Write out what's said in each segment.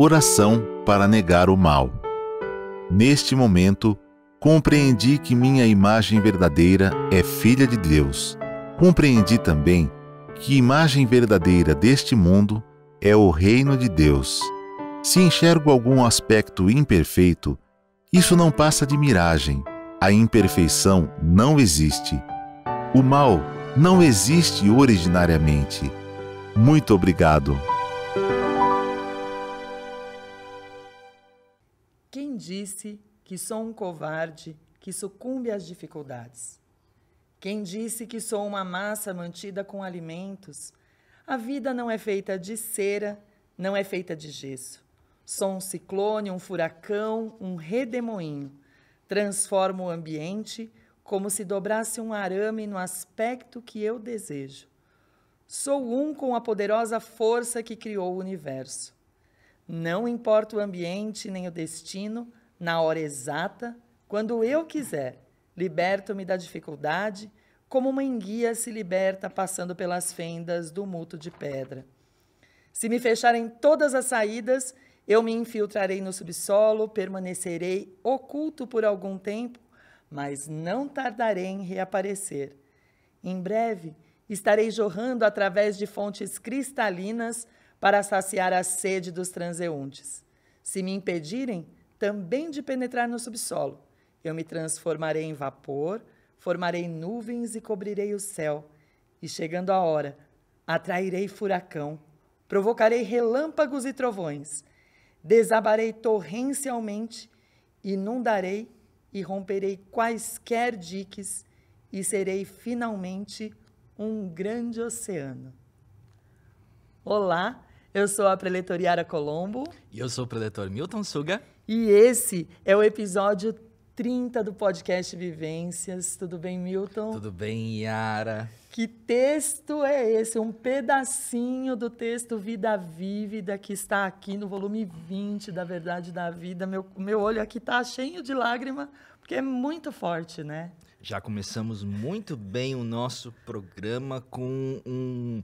Oração para negar o mal. Neste momento, compreendi que minha imagem verdadeira é filha de Deus. Compreendi também que imagem verdadeira deste mundo é o reino de Deus. Se enxergo algum aspecto imperfeito, isso não passa de miragem. A imperfeição não existe. O mal não existe originariamente. Muito obrigado. disse que sou um covarde que sucumbe às dificuldades? Quem disse que sou uma massa mantida com alimentos? A vida não é feita de cera, não é feita de gesso. Sou um ciclone, um furacão, um redemoinho. Transformo o ambiente como se dobrasse um arame no aspecto que eu desejo. Sou um com a poderosa força que criou o universo. Não importa o ambiente nem o destino, na hora exata, quando eu quiser, liberto-me da dificuldade, como uma enguia se liberta passando pelas fendas do muto de pedra. Se me fecharem todas as saídas, eu me infiltrarei no subsolo, permanecerei oculto por algum tempo, mas não tardarei em reaparecer. Em breve, estarei jorrando através de fontes cristalinas para saciar a sede dos transeuntes. Se me impedirem também de penetrar no subsolo, eu me transformarei em vapor, formarei nuvens e cobrirei o céu. E chegando a hora, atrairei furacão, provocarei relâmpagos e trovões, desabarei torrencialmente, inundarei e romperei quaisquer diques e serei finalmente um grande oceano. Olá, eu sou a preletora Yara Colombo. E eu sou o preletor Milton Suga. E esse é o episódio 30 do podcast Vivências. Tudo bem, Milton? Tudo bem, Yara. Que texto é esse? Um pedacinho do texto Vida Vívida que está aqui no volume 20 da Verdade da Vida. Meu, meu olho aqui está cheio de lágrima, porque é muito forte, né? Já começamos muito bem o nosso programa com um,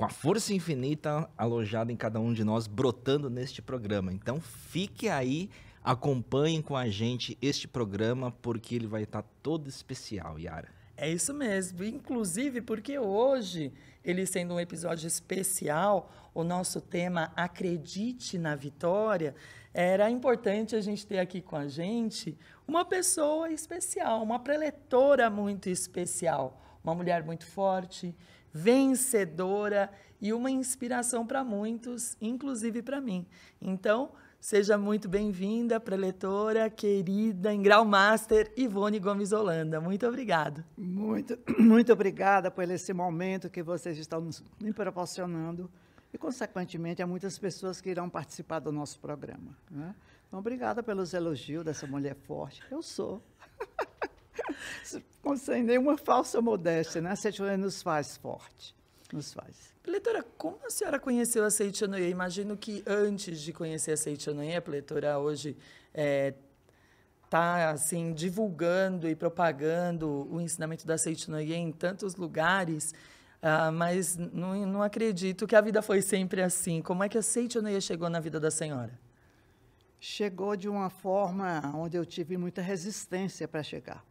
com a força infinita alojada em cada um de nós, brotando neste programa. Então fique aí, acompanhem com a gente este programa, porque ele vai estar todo especial, Yara. É isso mesmo, inclusive porque hoje, ele sendo um episódio especial, o nosso tema Acredite na Vitória, era importante a gente ter aqui com a gente uma pessoa especial, uma preletora muito especial, uma mulher muito forte, vencedora e uma inspiração para muitos, inclusive para mim. Então, seja muito bem-vinda, preletora, querida, em Grau Master, Ivone Gomes Holanda. Muito obrigado. Muito, muito obrigada por esse momento que vocês estão me proporcionando e, consequentemente, a muitas pessoas que irão participar do nosso programa. Né? Então, obrigada pelos elogios dessa mulher forte. Eu sou. sem nenhuma falsa modéstia, né? A nos faz forte, nos faz. Pletora, como a senhora conheceu a Seiichiro Imagino que antes de conhecer a Seiichiro a pletora hoje está é, assim divulgando e propagando o ensinamento da Seiichiro em tantos lugares. Ah, mas não, não, acredito que a vida foi sempre assim. Como é que a Seitoneia chegou na vida da senhora? Chegou de uma forma onde eu tive muita resistência para chegar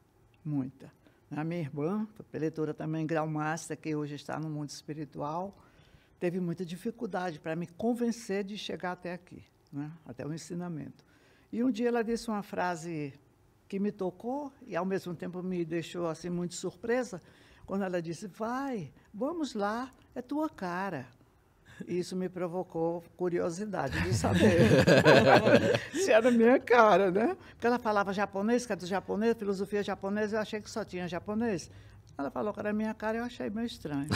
muita. A minha irmã, preletora também, grau master, que hoje está no mundo espiritual, teve muita dificuldade para me convencer de chegar até aqui, né? até o ensinamento. E um dia ela disse uma frase que me tocou e, ao mesmo tempo, me deixou assim muito surpresa, quando ela disse: Vai, vamos lá, é tua cara. Isso me provocou curiosidade de saber se era minha cara, né? Porque ela falava japonês, que é do japonês, filosofia japonesa, eu achei que só tinha japonês. Ela falou que era minha cara eu achei meio estranho.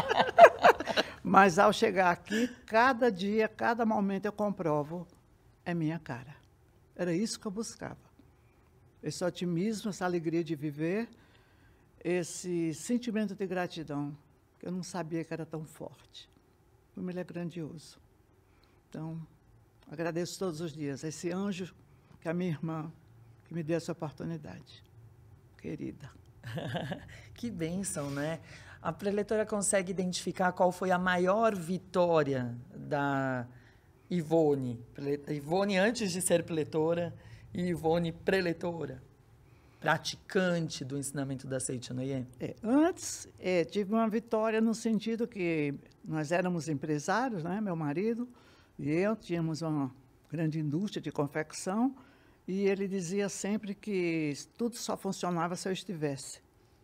Mas ao chegar aqui, cada dia, cada momento eu comprovo, é minha cara. Era isso que eu buscava. Esse otimismo, essa alegria de viver, esse sentimento de gratidão eu não sabia que era tão forte. Como ele é grandioso. Então, agradeço todos os dias a esse anjo que é a minha irmã que me deu essa oportunidade. Querida. que bênção, né? A preletora consegue identificar qual foi a maior vitória da Ivone. Ivone antes de ser preletora e Ivone preletora praticante do ensinamento da Seitianoye? É, antes, é, tive uma vitória no sentido que nós éramos empresários, né, meu marido e eu, tínhamos uma grande indústria de confecção, e ele dizia sempre que tudo só funcionava se eu estivesse.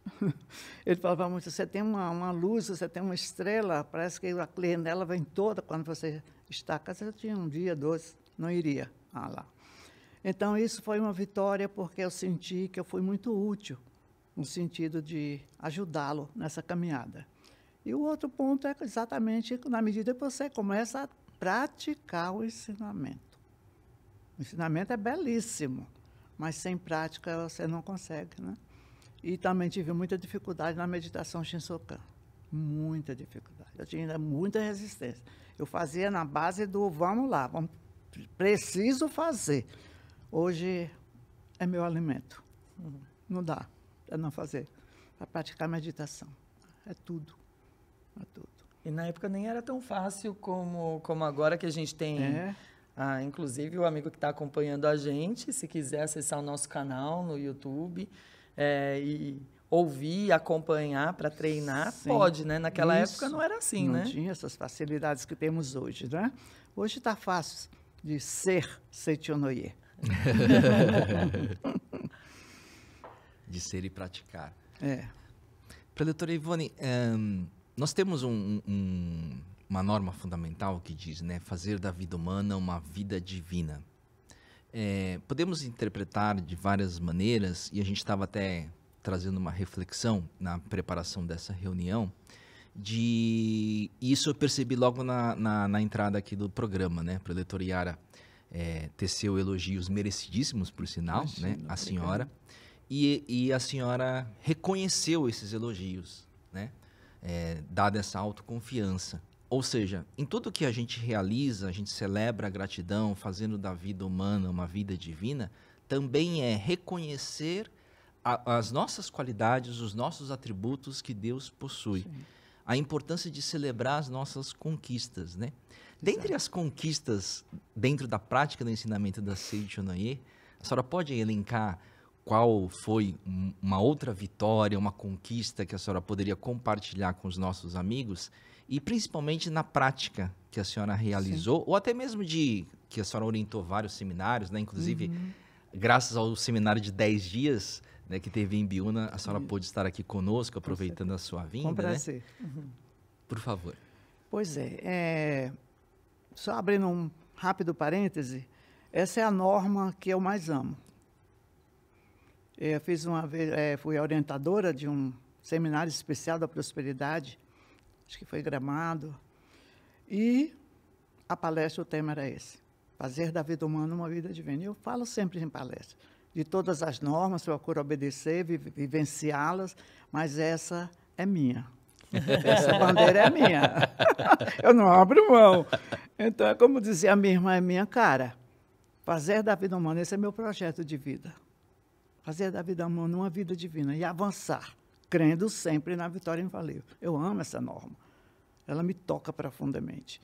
Ele falava muito, você tem uma, uma, luz, você tem uma estrela, parece que a clientela vem toda quando você está. Se eu tinha um dia, dois, não iria ah, lá. Então, isso foi uma vitória porque eu senti que eu fui muito útil no sentido de ajudá-lo nessa caminhada. E o outro ponto é exatamente na medida que você começa a praticar o ensinamento. O ensinamento é belíssimo, mas sem prática você não consegue, né? E também tive muita dificuldade na meditação Shinsokan. Muita dificuldade. Eu tinha muita resistência. Eu fazia na base do vamos lá, vamos, preciso fazer. Hoje é meu alimento. Uhum. Não dá para não fazer, para praticar meditação. É tudo, é tudo. E na época nem era tão fácil como, como agora que a gente tem. É. Ah, inclusive o amigo que está acompanhando a gente, se quiser acessar o nosso canal no YouTube é, e ouvir, acompanhar para treinar, Sim. pode, né? Naquela Isso. época não era assim, não né? Não tinha essas facilidades que temos hoje, né? Hoje está fácil de ser Setionoye. de ser e praticar. É. Preletora Ivone, um, nós temos um, um, uma norma fundamental que diz, né, fazer da vida humana uma vida divina. É, podemos interpretar de várias maneiras e a gente estava até trazendo uma reflexão na preparação dessa reunião de isso eu percebi logo na, na, na entrada aqui do programa, né, Preletora Iara é, teceu elogios merecidíssimos, por sinal, Imagina, né, a senhora. E, e, a senhora reconheceu esses elogios, né, é, dada essa autoconfiança. Ou seja, em tudo que a gente realiza, a gente celebra a gratidão, fazendo da vida humana uma vida divina, também é reconhecer a, as nossas qualidades, os nossos atributos que Deus possui. Sim. A importância de celebrar as nossas conquistas, né? Dentre as conquistas dentro da prática do ensinamento da Seiji Shonoye, a senhora pode elencar qual foi uma outra vitória, uma conquista que a senhora poderia compartilhar com os nossos amigos e principalmente na prática que a senhora realizou Sim. ou até mesmo de que a senhora orientou vários seminários, né? Inclusive, uhum. graças ao seminário de 10 dias né, que teve em Biúna, a senhora uhum. pôde estar aqui conosco, aproveitando a sua vinda. Com né? prazer. Né? Uhum. Por favor. Pois é, é só abrindo um rápido parêntese, essa é a norma que eu mais amo. É, eu fiz uma vez, é, fui orientadora de um seminário especial da prosperidade, acho que foi Gramado, e a palestra o tema era esse: fazer da vida humana uma vida divina. Eu falo sempre em palestra de todas as normas, procuro obedecer, vivenciá-las, mas essa é minha. Essa bandeira é minha. Eu não abro mão. Então, é como dizia a minha irmã, é minha cara. Fazer da vida humana, esse é meu projeto de vida. Fazer da vida humana uma vida divina e avançar, crendo sempre na vitória invalível. Eu amo essa norma. Ela me toca profundamente.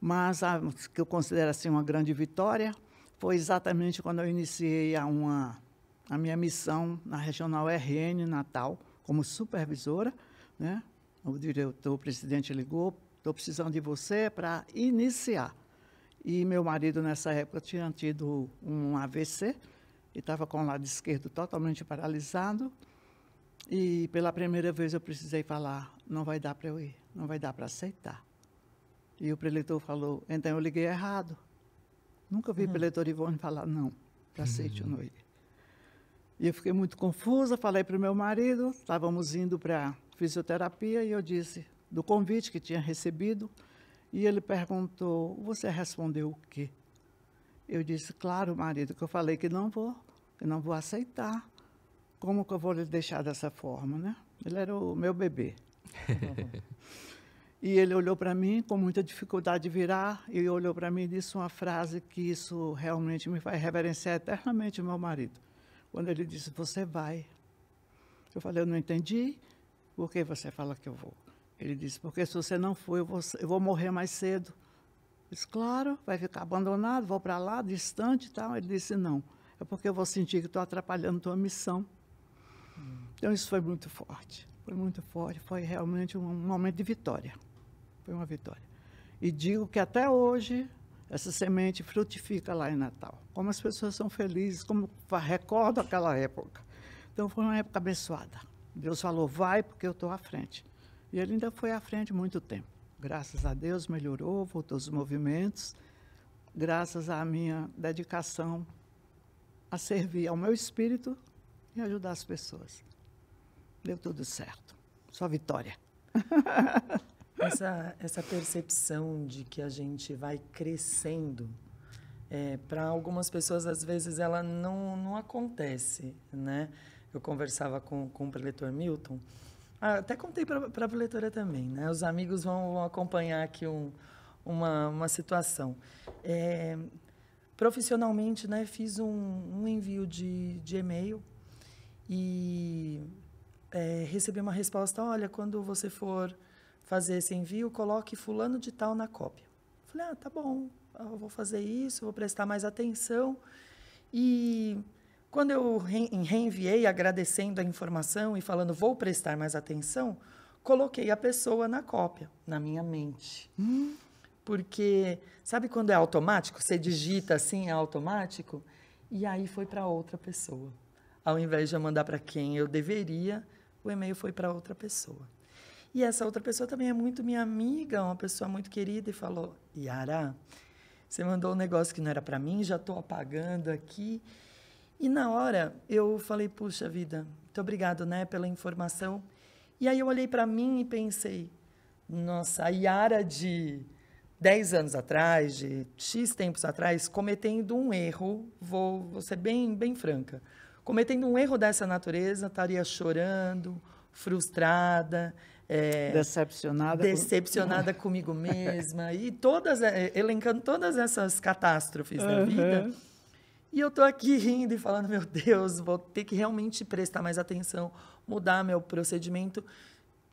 Mas a que eu considero assim uma grande vitória foi exatamente quando eu iniciei a, uma, a minha missão na regional RN Natal como supervisora, né? o diretor, o presidente ligou, estou precisando de você para iniciar. E meu marido, nessa época, tinha tido um AVC e estava com o lado esquerdo totalmente paralisado. E pela primeira vez eu precisei falar: não vai dar para eu ir, não vai dar para aceitar. E o preletor falou: então eu liguei errado. Nunca vi uhum. o preletor Ivone falar: não, para aceite uhum. ou não ir. E eu fiquei muito confusa, falei para o meu marido, estávamos indo para fisioterapia e eu disse do convite que tinha recebido. E ele perguntou: Você respondeu o quê? Eu disse: Claro, marido, que eu falei que não vou, que não vou aceitar. Como que eu vou lhe deixar dessa forma, né? Ele era o meu bebê. e ele olhou para mim com muita dificuldade de virar e olhou para mim e disse uma frase que isso realmente me faz reverenciar eternamente o meu marido. Quando ele disse: Você vai. Eu falei: Eu não entendi. Por que você fala que eu vou? Ele disse, porque se você não for, eu vou, eu vou morrer mais cedo. Eu disse, claro, vai ficar abandonado, vou para lá, distante e tal. Ele disse, não, é porque eu vou sentir que estou atrapalhando tua missão. Hum. Então, isso foi muito forte. Foi muito forte, foi realmente um momento de vitória. Foi uma vitória. E digo que até hoje essa semente frutifica lá em Natal. Como as pessoas são felizes, como recordo aquela época. Então foi uma época abençoada. Deus falou, vai porque eu estou à frente. E ele ainda foi à frente muito tempo. Graças a Deus melhorou, voltou os movimentos. Graças à minha dedicação a servir ao meu espírito e ajudar as pessoas. Deu tudo certo. Só vitória. Essa, essa percepção de que a gente vai crescendo, é, para algumas pessoas, às vezes, ela não, não acontece, né? eu conversava com, com o preletor Milton. Ah, até contei para a preletora também, né? Os amigos vão, vão acompanhar aqui um, uma, uma situação. É, profissionalmente, né, fiz um, um envio de, de e-mail e é, recebi uma resposta, olha, quando você for fazer esse envio, coloque fulano de tal na cópia. Falei, ah, tá bom, eu vou fazer isso, vou prestar mais atenção. E quando eu reenviei agradecendo a informação e falando vou prestar mais atenção, coloquei a pessoa na cópia, na minha mente. Hum. Porque sabe quando é automático? Você digita assim, é automático? E aí foi para outra pessoa. Ao invés de eu mandar para quem eu deveria, o e-mail foi para outra pessoa. E essa outra pessoa também é muito minha amiga, uma pessoa muito querida, e falou: Yara, você mandou um negócio que não era para mim, já estou apagando aqui. E na hora eu falei, puxa vida, muito obrigado, né, pela informação. E aí eu olhei para mim e pensei, nossa, a Yara de 10 anos atrás, de X tempos atrás, cometendo um erro, vou, vou ser bem, bem franca, cometendo um erro dessa natureza, estaria chorando, frustrada, é, eh, decepcionada, decepcionada com... comigo mesma e todas eh, elencando todas essas catástrofes uhum. da vida. E eu tô aqui rindo e falando, meu Deus, vou ter que realmente prestar mais atenção, mudar meu procedimento.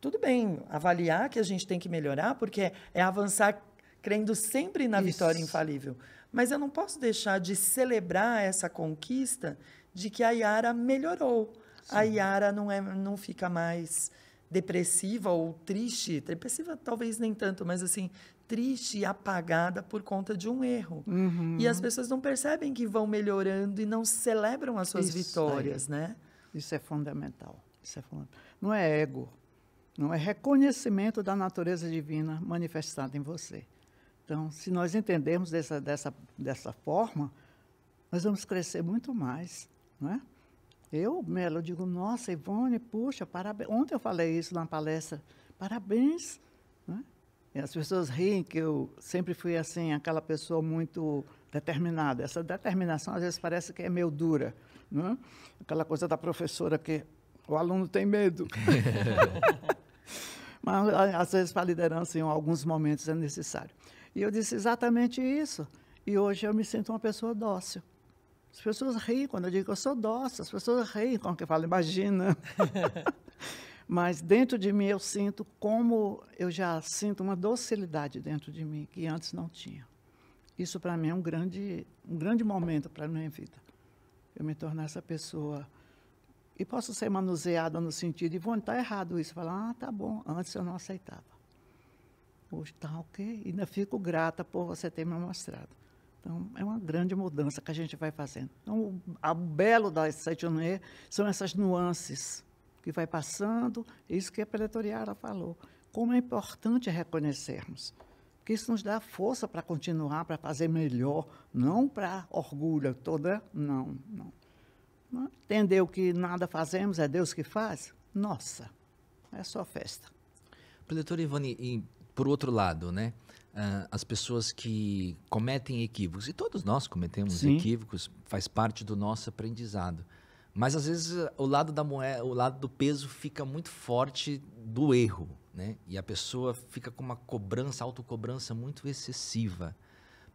Tudo bem, avaliar que a gente tem que melhorar, porque é avançar crendo sempre na Isso. vitória infalível. Mas eu não posso deixar de celebrar essa conquista de que a Yara melhorou. Sim. A Yara não, é, não fica mais depressiva ou triste. Depressiva talvez nem tanto, mas assim, triste e apagada por conta de um erro. Uhum. E as pessoas não percebem que vão melhorando e não celebram as suas Isso vitórias, aí. né? Isso é fundamental. Isso é fundamental. Não é ego, não é reconhecimento da natureza divina manifestada em você. Então, se nós entendermos dessa, dessa, dessa forma, nós vamos crescer muito mais, não é? Eu, Melo, digo, nossa, Ivone, puxa, parabéns. Ontem eu falei isso na palestra. Parabéns as pessoas riem que eu sempre fui assim, aquela pessoa muito determinada. Essa determinação às vezes parece que é meio dura, não é? Aquela coisa da professora que o aluno tem medo. Mas às vezes para a liderança em alguns momentos é necessário. E eu disse exatamente isso. E hoje eu me sinto uma pessoa dócil. As pessoas riem quando eu digo que eu sou dócil, as pessoas riem quando eu falo, imagina. Mas dentro de mim eu sinto como eu já sinto uma docilidade dentro de mim que antes não tinha. Isso para mim é um grande, um grande momento para a minha vida. Eu me tornar essa pessoa e posso ser manuseada no sentido de vou estar errado isso, falar, ah, tá bom, antes eu não aceitava. Hoje tá ok, e ainda fico grata por você ter me mostrado. Então, é uma grande mudança que a gente vai fazendo. Então, o, a, o belo da Sete são essas nuances que vai passando, é isso que a pretoriana falou. Como é importante reconhecermos, que isso nos dá força para continuar, para fazer melhor, não para orgulho toda, não, não. Entendeu que nada fazemos, é Deus que faz? Nossa, é só festa. Doutora Ivone, e por outro lado, né, ah, as pessoas que cometem equívocos, e todos nós cometemos Sim. equívocos, faz parte do nosso aprendizado. Mas às vezes o lado da moeda, o lado do peso fica muito forte do erro, né? E a pessoa fica com uma cobrança, autocobrança muito excessiva.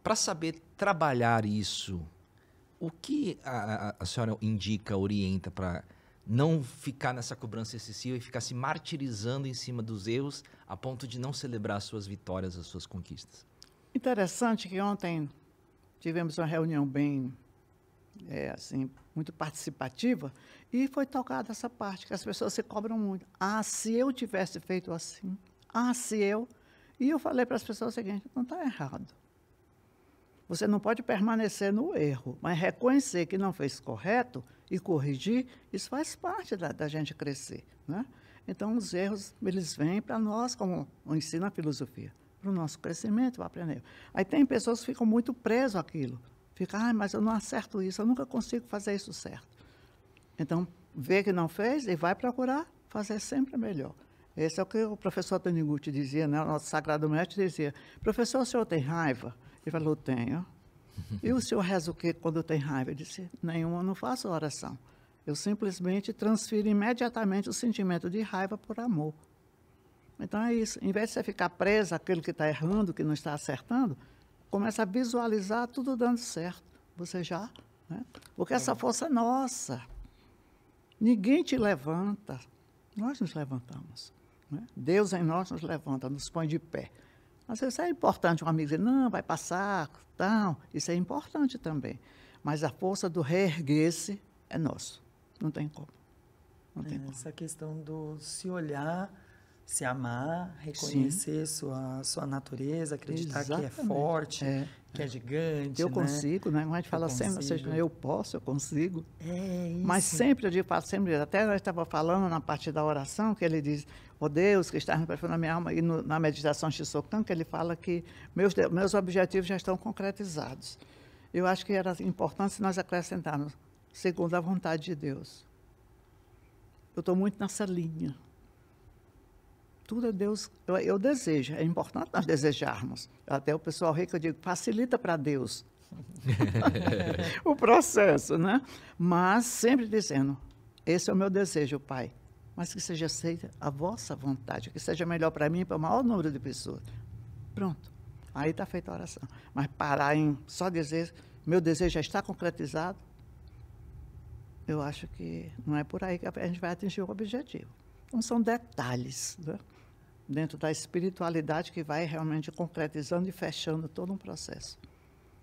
Para saber trabalhar isso, o que a, a, a senhora indica, orienta para não ficar nessa cobrança excessiva e ficar se martirizando em cima dos erros a ponto de não celebrar suas vitórias, as suas conquistas? Interessante que ontem tivemos uma reunião bem é, assim muito participativa, e foi tocada essa parte, que as pessoas se cobram muito. Ah, se eu tivesse feito assim, ah, se eu. E eu falei para as pessoas o seguinte: não está errado. Você não pode permanecer no erro, mas reconhecer que não fez correto e corrigir, isso faz parte da, da gente crescer. Né? Então, os erros, eles vêm para nós, como ensina a filosofia, para o nosso crescimento, para aprender. Aí tem pessoas que ficam muito presas àquilo. Fica, ah, mas eu não acerto isso, eu nunca consigo fazer isso certo. Então, vê que não fez e vai procurar fazer sempre melhor. Esse é o que o professor Taniguchi dizia, né? o nosso sagrado mestre dizia, professor, o senhor tem raiva? Ele falou, tenho. E o senhor reza o quê quando tem raiva? Ele disse, nenhuma, não faço oração. Eu simplesmente transfiro imediatamente o sentimento de raiva por amor. Então é isso. Em vez de você ficar presa àquilo que está errando, que não está acertando, começa a visualizar tudo dando certo. Você já? Né? Porque essa força é nossa. Ninguém te levanta. Nós nos levantamos. Né? Deus em nós nos levanta, nos põe de pé. Às vezes é importante um amigo dizer, não, vai passar, tal. Isso é importante também. Mas a força do reerguer-se é nosso. Não tem como. Não tem é, como. Essa questão do se olhar se amar, reconhecer sua, sua natureza, acreditar Exatamente. que é forte, é. que é gigante. Eu né? consigo, né? Mas fala sempre, seja, eu posso, eu consigo. É isso. Mas sempre eu digo, sempre, até nós estava falando na parte da oração, que ele diz, ó oh Deus, que está no na minha alma, e no, na meditação Shisokan, que ele fala que meus, meus objetivos já estão concretizados. Eu acho que era importante nós acrescentarmos, segundo a vontade de Deus. Eu estou muito nessa linha tudo Deus, eu, eu, desejo, é importante nós desejarmos. Até o pessoal rico, eu digo, facilita para Deus o processo, né? Mas sempre dizendo, esse é o meu desejo, Pai, mas que seja feita a vossa vontade, que seja melhor para mim e para o maior número de pessoas. Pronto, aí está feita a oração. Mas parar em só dizer, meu desejo já está concretizado, eu acho que não é por aí que a gente vai atingir o objetivo. Então, são detalhes, né? dentro da espiritualidade que vai realmente concretizando e fechando todo um processo.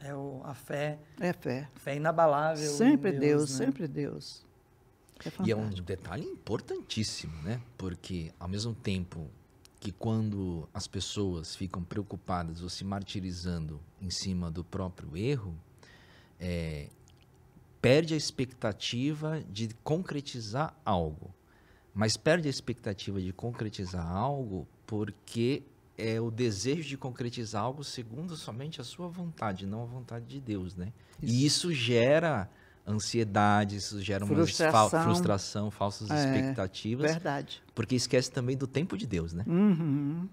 É o, a fé. É fé. Fé inabalável. Sempre Deus, Deus né? sempre Deus. É e é um detalhe importantíssimo, né? Porque ao mesmo tempo que quando as pessoas ficam preocupadas ou se martirizando em cima do próprio erro, é, perde a expectativa de concretizar algo mas perde a expectativa de concretizar algo porque é o desejo de concretizar algo segundo somente a sua vontade, não a vontade de Deus, né? Isso. E isso gera ansiedade, isso gera frustração. uma frustração, falsas é, expectativas. Verdade. Porque esquece também do tempo de Deus, né? Uhum.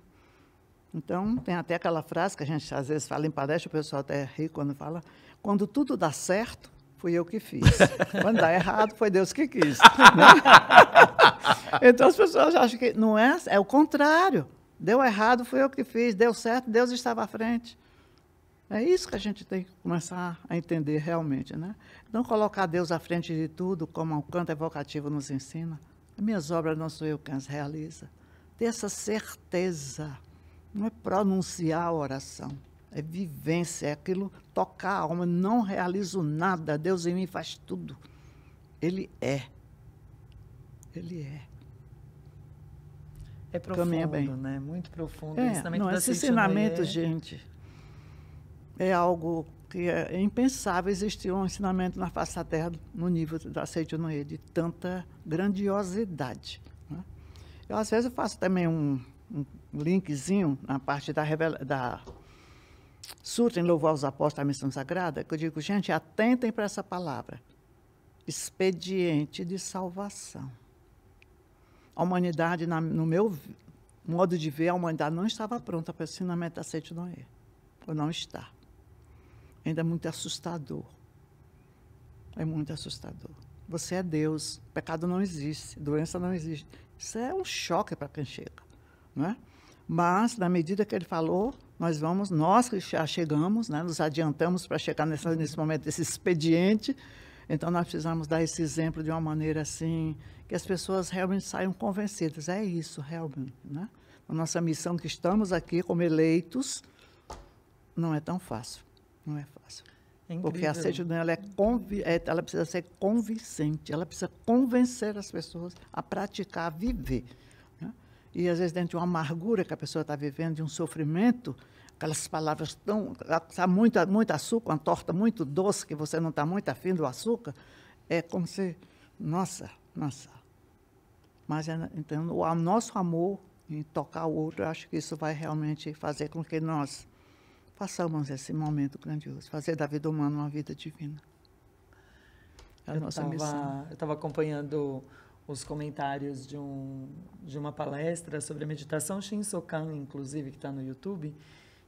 Então, tem até aquela frase que a gente às vezes fala em palestra, o pessoal até ri quando fala, quando tudo dá certo, fui eu que fiz. Quando dá errado, foi Deus que quis. Né? Então as pessoas acham que não é, é o contrário. Deu errado, fui eu que fiz. Deu certo, Deus estava à frente. É isso que a gente tem que começar a entender realmente, né? Não colocar Deus à frente de tudo, como o canto evocativo nos ensina. minhas obras não sou eu quem as realiza. Ter essa certeza. Não é pronunciar a oração é vivência, é aquilo tocar a alma. Não realizo nada, Deus em mim faz tudo. Ele é. Ele é. É profundo, bem. né? Muito profundo. É, ensinamento não, tá esse ensinamento, é... gente, é algo que é impensável existir um ensinamento na face da Terra no nível da Seitinuê, de tanta grandiosidade. Né? Eu, às vezes, eu faço também um, um linkzinho na parte da, revela da em louvor aos apóstolos da missão sagrada, que eu digo, gente, atentem para essa palavra. Expediente de salvação. A humanidade, na, no meu modo de ver, a humanidade não estava pronta para o ensinamento da não noé Ou não está. Ainda é muito assustador. É muito assustador. Você é Deus, pecado não existe, doença não existe. Isso é um choque para quem chega. Não é? Mas, na medida que ele falou, nós vamos, nós que já chegamos, né, nos adiantamos para chegar nessa, nesse momento, desse expediente, então nós precisamos dar esse exemplo de uma maneira assim, que as pessoas realmente saiam convencidas, é isso, realmente, né? A nossa missão que estamos aqui como eleitos não é tão fácil, não é fácil. É Porque a certidão né? ela, é, é ela precisa ser convincente, ela precisa convencer as pessoas a praticar, a viver e às vezes dentro de uma amargura que a pessoa está vivendo, de um sofrimento, aquelas palavras tão. Está muito, muito açúcar, uma torta muito doce, que você não está muito afim do açúcar, é como se. Nossa, nossa. Mas é, então, o nosso amor em tocar o outro, acho que isso vai realmente fazer com que nós passamos esse momento grandioso fazer da vida humana uma vida divina. É a eu nossa tava, missão. Eu estava acompanhando os comentários de, um, de uma palestra sobre a meditação Shinsokan, inclusive, que está no YouTube,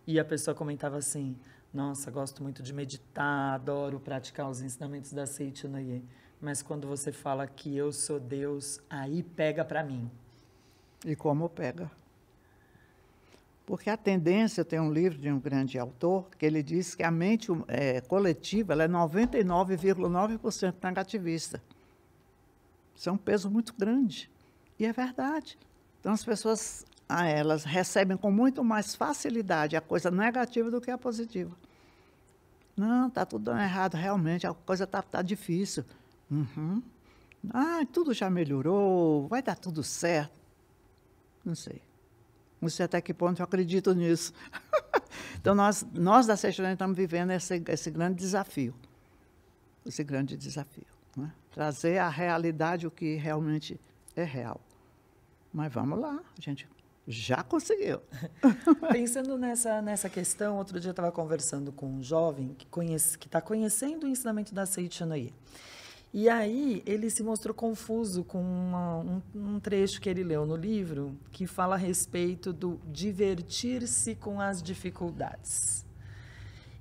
e a pessoa comentava assim, nossa, gosto muito de meditar, adoro praticar os ensinamentos da Seiichi Noye, mas quando você fala que eu sou Deus, aí pega para mim. E como pega? Porque a tendência, tem um livro de um grande autor, que ele diz que a mente é, coletiva é 99,9% negativista. Isso é um peso muito grande. E é verdade. Então, as pessoas, ah, elas recebem com muito mais facilidade a coisa negativa do que a positiva. Não, está tudo dando errado, realmente, a coisa está tá difícil. Uhum. Ah, tudo já melhorou, vai dar tudo certo. Não sei. Não sei até que ponto eu acredito nisso. então, nós, nós da Sextilândia estamos vivendo esse, esse grande desafio. Esse grande desafio. Né? Trazer à realidade o que realmente é real. Mas vamos lá, a gente já conseguiu. Pensando nessa, nessa questão, outro dia eu estava conversando com um jovem que está que tá conhecendo o ensinamento da Seichanoye. E aí ele se mostrou confuso com uma, um, um, trecho que ele leu no livro que fala a respeito do divertir-se com as dificuldades.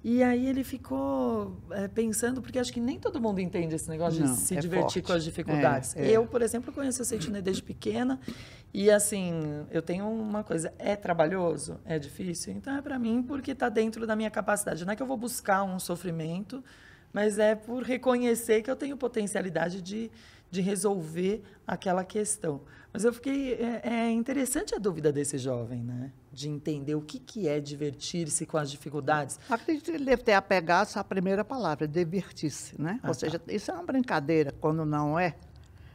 E aí ele ficou é, pensando, porque acho que nem todo mundo entende esse negócio Não, de se é divertir forte. com as dificuldades. É, é, eu, por exemplo, conheço a Sentinel desde pequena e, assim, eu tenho uma coisa, é trabalhoso, é difícil, então é para mim porque está dentro da minha capacidade. Não é que eu vou buscar um sofrimento, mas é por reconhecer que eu tenho potencialidade de, de resolver aquela questão. Mas eu fiquei. É, é, interessante a dúvida desse jovem, né? De entender o que, que é divertir-se com as dificuldades. Acredito que ele deve ter apegado à primeira palavra, divertir-se, né? Ah, Ou tá. seja, tá. isso é uma brincadeira quando não é.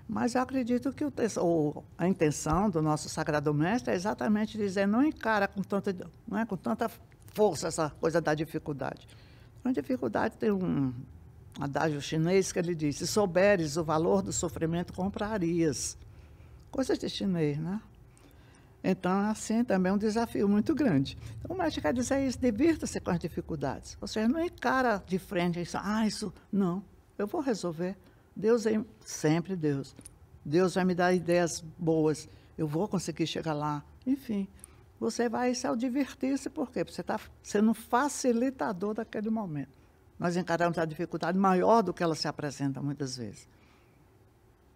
Mas eu acredito que o, a intenção do nosso Sagrado Mestre é exatamente dizer: não encara com tanta, não é, com tanta força essa coisa da dificuldade. Uma a dificuldade tem um adágio chinês que ele diz: se souberes o valor do sofrimento, comprarias coisas de chinês, né? Então, assim, também é um desafio muito grande. Então, o médico quer dizer isso, divirta-se com as dificuldades. Você não encara de frente isso, ah, isso, não, eu vou resolver. Deus é sempre Deus. Deus vai me dar ideias boas, eu vou conseguir chegar lá. Enfim, você vai se ao divertir-se, por quê? Porque você está sendo um facilitador daquele momento. Nós encaramos a dificuldade maior do que ela se apresenta muitas vezes.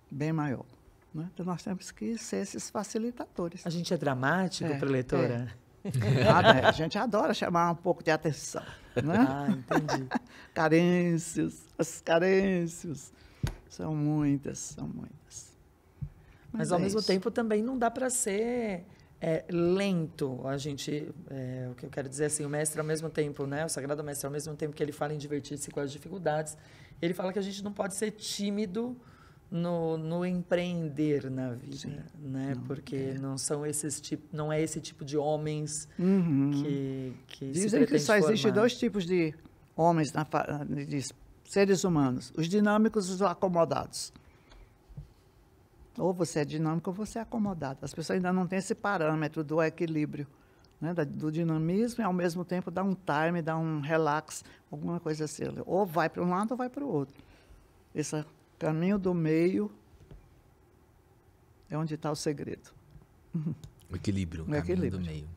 Bem maior. Né? Então, nós temos que ser esses facilitadores. A gente é dramático, é, leitora É. Ah, né? a gente adora chamar um pouco de atenção. Né? Ah, entendi. carências, as carências. São muitas, são muitas. Mas, Mas é ao é mesmo isso. tempo também não dá para ser é, lento. A gente, é, o que eu quero dizer assim, o mestre ao mesmo tempo, né, o sagrado mestre ao mesmo tempo que ele fala em divertir-se com as dificuldades, ele fala que a gente não pode ser tímido no, no empreender na vida, Sim. né? Não, Porque é. não são esses tipo, não é esse tipo de homens uhum. que, que dizem que só existem dois tipos de homens na, de seres humanos: os dinâmicos e os acomodados. Ou você é dinâmico ou você é acomodado. As pessoas ainda não têm esse parâmetro do equilíbrio, né? do dinamismo e, ao mesmo tempo, dá um time, dá um relax, alguma coisa assim. Ou vai para um lado ou vai para o outro. Essa Caminho do meio é onde está o segredo. O equilíbrio, o caminho equilíbrio. do meio.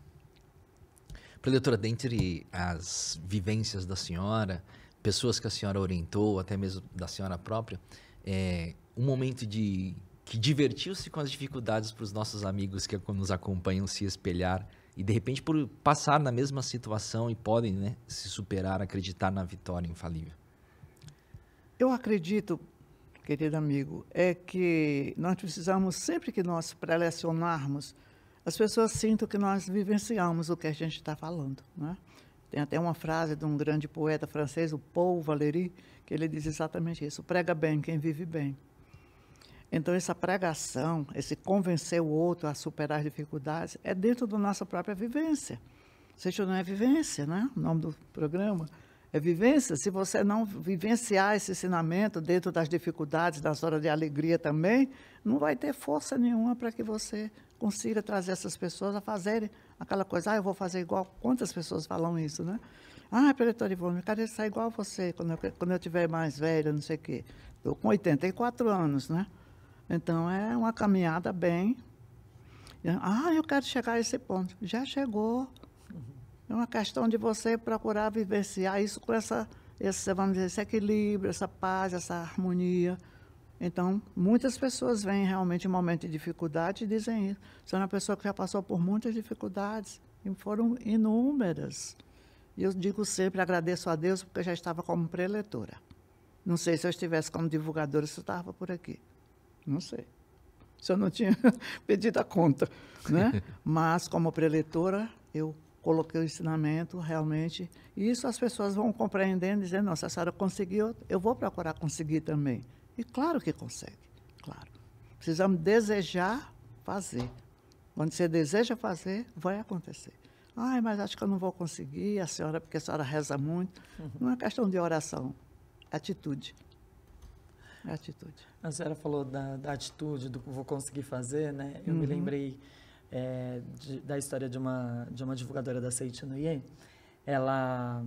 Preletora, dentre as vivências da senhora, pessoas que a senhora orientou, até mesmo da senhora própria, é, um momento de que divertiu-se com as dificuldades para os nossos amigos que nos acompanham se espelhar e de repente por passar na mesma situação e podem né, se superar, acreditar na vitória infalível. Eu acredito querido amigo, é que nós precisamos, sempre que nós prelecionarmos, as pessoas sintam que nós vivenciamos o que a gente está falando. Né? Tem até uma frase de um grande poeta francês, o Paul Valéry, que ele diz exatamente isso: prega bem quem vive bem. Então, essa pregação, esse convencer o outro a superar as dificuldades, é dentro da nossa própria vivência. Seja não é vivência, né? O nome do programa é vivência, se você não vivenciar esse ensinamento dentro das dificuldades, das horas de alegria também, não vai ter força nenhuma para que você consiga trazer essas pessoas a fazerem aquela coisa, ah, eu vou fazer igual. Quantas pessoas falam isso, né? Ah, diretor Ivone, eu quero sair igual a você quando eu, quando eu tiver mais velha, não sei o quê. Estou com 84 anos, né? Então, é uma caminhada bem... Né? Ah, eu quero chegar a esse ponto. Já chegou, é uma questão de você procurar vivenciar isso com essa, esse, vamos dizer, esse equilíbrio, essa paz, essa harmonia. Então, muitas pessoas vêm realmente em momentos momento de dificuldade e dizem isso. Você é uma pessoa que já passou por muitas dificuldades, e foram inúmeras. E eu digo sempre, agradeço a Deus, porque eu já estava como preletora. Não sei se eu estivesse como divulgadora, se eu estava por aqui. Não sei. Se eu não tinha pedido a conta. Né? Mas, como preletora, eu coloquei o ensinamento realmente. E isso as pessoas vão compreendendo, dizendo, nossa, a senhora conseguiu, eu vou procurar conseguir também. E claro que consegue, claro. Precisamos desejar fazer. Quando você deseja fazer, vai acontecer. Ai, mas acho que eu não vou conseguir, a senhora, porque a senhora reza muito. Uhum. Não é questão de oração, é atitude. É atitude. A senhora falou da, da atitude, do que vou conseguir fazer, né? Eu uhum. me lembrei é, de, da história de uma, de uma divulgadora da Seiichi ela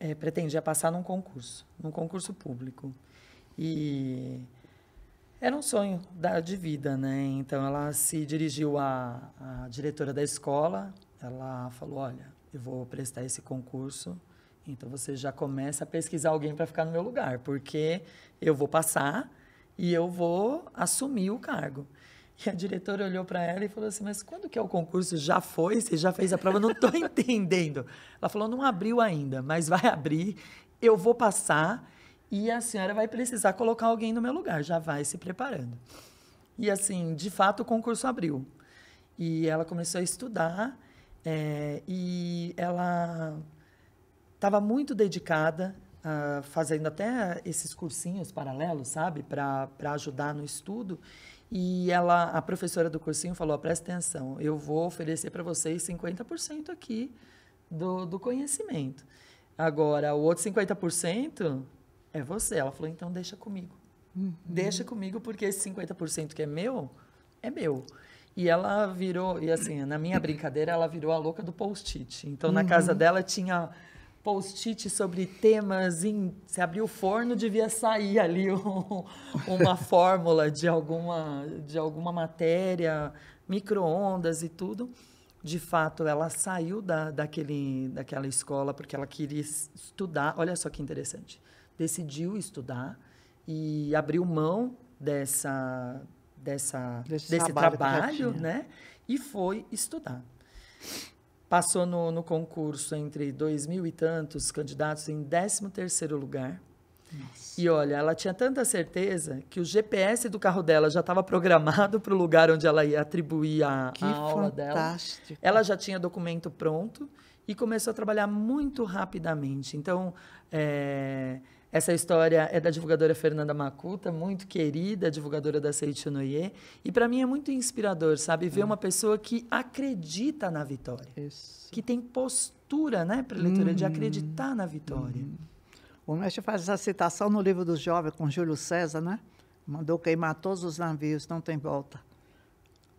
é, pretendia passar num concurso, num concurso público. E era um sonho da, de vida, né? Então ela se dirigiu à, à diretora da escola, ela falou: Olha, eu vou prestar esse concurso. Então você já começa a pesquisar alguém para ficar no meu lugar, porque eu vou passar e eu vou assumir o cargo. E a diretora olhou para ela e falou assim: Mas quando que é o concurso? Já foi? Você já fez a prova? Não estou entendendo. Ela falou: Não abriu ainda, mas vai abrir. Eu vou passar e a senhora vai precisar colocar alguém no meu lugar. Já vai se preparando. E assim, de fato, o concurso abriu. E ela começou a estudar é, e ela estava muito dedicada, uh, fazendo até esses cursinhos paralelos, sabe, para ajudar no estudo. E ela, a professora do cursinho falou: presta atenção, eu vou oferecer para vocês 50% aqui do, do conhecimento. Agora, o outro 50% é você. Ela falou: então deixa comigo. Uhum. Deixa comigo, porque esse 50% que é meu, é meu. E ela virou, e assim, na minha brincadeira, ela virou a louca do post-it. Então, uhum. na casa uhum. dela tinha post-it sobre temas, em, se abrir o forno devia sair ali um, uma fórmula de alguma, de alguma matéria, micro-ondas e tudo. De fato, ela saiu da, daquele, daquela escola porque ela queria estudar. Olha só que interessante. Decidiu estudar e abriu mão dessa, dessa, desse, desse trabalho, trabalho né? E foi estudar. Passou no, no concurso entre dois mil e tantos candidatos em 13 terceiro lugar. Nossa. E olha, ela tinha tanta certeza que o GPS do carro dela já estava programado para o lugar onde ela ia atribuir a, a aula dela. Ela já tinha documento pronto e começou a trabalhar muito rapidamente. Então, é, essa história é da divulgadora Fernanda Macuta, muito querida, divulgadora da Seiichi Noye. E para mim é muito inspirador, sabe? Ver hum. uma pessoa que acredita na vitória. Isso. Que tem postura, né, para leitura, hum. de acreditar na vitória. Hum. O mestre faz essa citação no livro dos jovens com Júlio César, né? Mandou queimar todos os navios, não tem volta.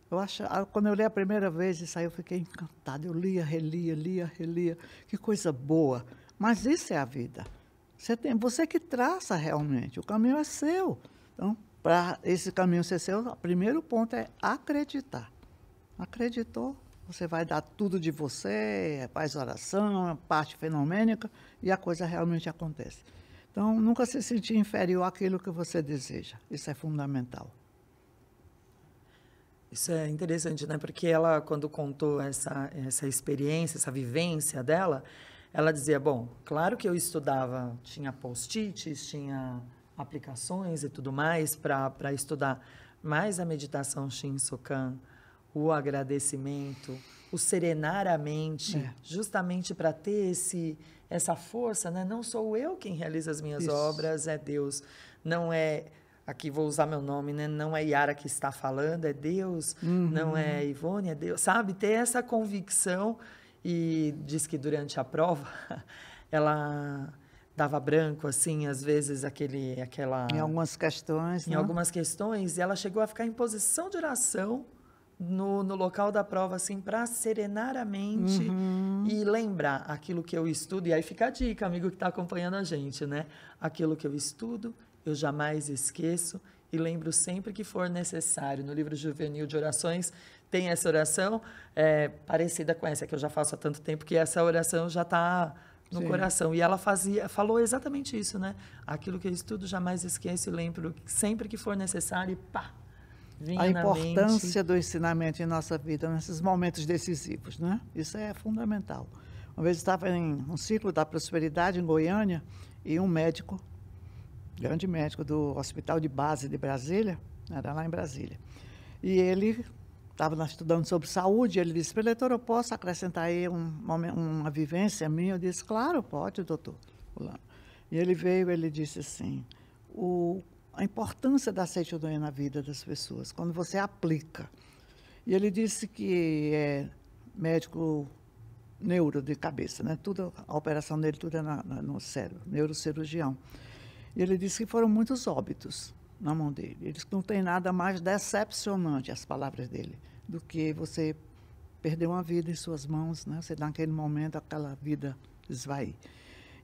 Eu acho, ah, quando eu li a primeira vez isso aí, eu fiquei encantada. Eu lia, relia, lia, relia. Que coisa boa. Mas isso é a vida. Você, tem, você que traça realmente, o caminho é seu. Então, para esse caminho ser seu, o primeiro ponto é acreditar. Acreditou, você vai dar tudo de você, faz oração, é parte fenomênica, e a coisa realmente acontece. Então, nunca se sentir inferior àquilo que você deseja. Isso é fundamental. Isso é interessante, né? Porque ela, quando contou essa, essa experiência, essa vivência dela, ela dizia: Bom, claro que eu estudava, tinha post-its, tinha aplicações e tudo mais para estudar, mas a meditação Shinsokan, o agradecimento, o serenar a mente, é. justamente para ter esse, essa força, né? Não sou eu quem realiza as minhas Isso. obras, é Deus. Não é aqui vou usar meu nome, né? Não é Yara que está falando, é Deus. Uhum. Não é uhum. Ivone, é Deus. Sabe ter essa convicção e diz que durante a prova ela dava branco assim às vezes aquele aquela em algumas questões em né? algumas questões e ela chegou a ficar em posição de oração no, no local da prova assim para serenar a mente uhum. e lembrar aquilo que eu estudo e aí fica a dica amigo que está acompanhando a gente né aquilo que eu estudo eu jamais esqueço e lembro sempre que for necessário. No livro Juvenil de Orações tem essa oração é, parecida com essa que eu já faço há tanto tempo que essa oração já está no Sim. coração. E ela fazia, falou exatamente isso, né? Aquilo que eu estudo jamais esqueço e lembro sempre que for necessário, pá. A importância do ensinamento em nossa vida nesses momentos decisivos, né? Isso é fundamental. Uma vez estava em um ciclo da prosperidade em Goiânia e um médico, grande médico do Hospital de Base de Brasília, era lá em Brasília. E ele estava estudando sobre saúde, ele disse, eleitor, eu posso acrescentar aí um, uma, uma, vivência minha? Eu disse, claro, pode, doutor. E ele veio, ele disse assim, o, a importância da certidão na vida das pessoas, quando você aplica. E ele disse que é médico neuro de cabeça, né? Tudo, a operação dele tudo é na, na, no cérebro, neurocirurgião. E ele disse que foram muitos óbitos na mão dele. Ele não tem nada mais decepcionante, as palavras dele, do que você perder uma vida em suas mãos, né? Você naquele momento aquela vida esvai.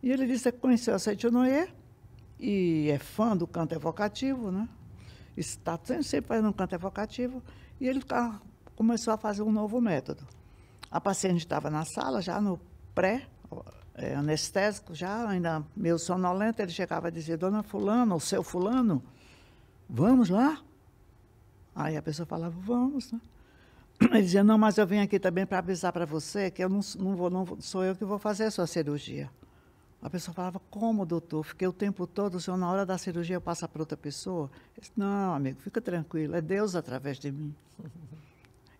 E ele disse que conheceu a Seitonoye e é fã do canto evocativo, né? Está sempre fazendo um canto evocativo e ele tá, começou a fazer um novo método. A paciente estava na sala já no pré é, anestésico já, ainda meio sonolento, ele chegava e dizia, dona fulano, ou seu fulano, Vamos lá? Aí a pessoa falava, vamos. Né? Ele dizia, não, mas eu vim aqui também para avisar para você que eu não, não, vou, não sou eu que vou fazer a sua cirurgia. A pessoa falava, como, doutor? Fiquei o tempo todo, o senhor, na hora da cirurgia, eu passo para outra pessoa? disse, não, amigo, fica tranquilo, é Deus através de mim.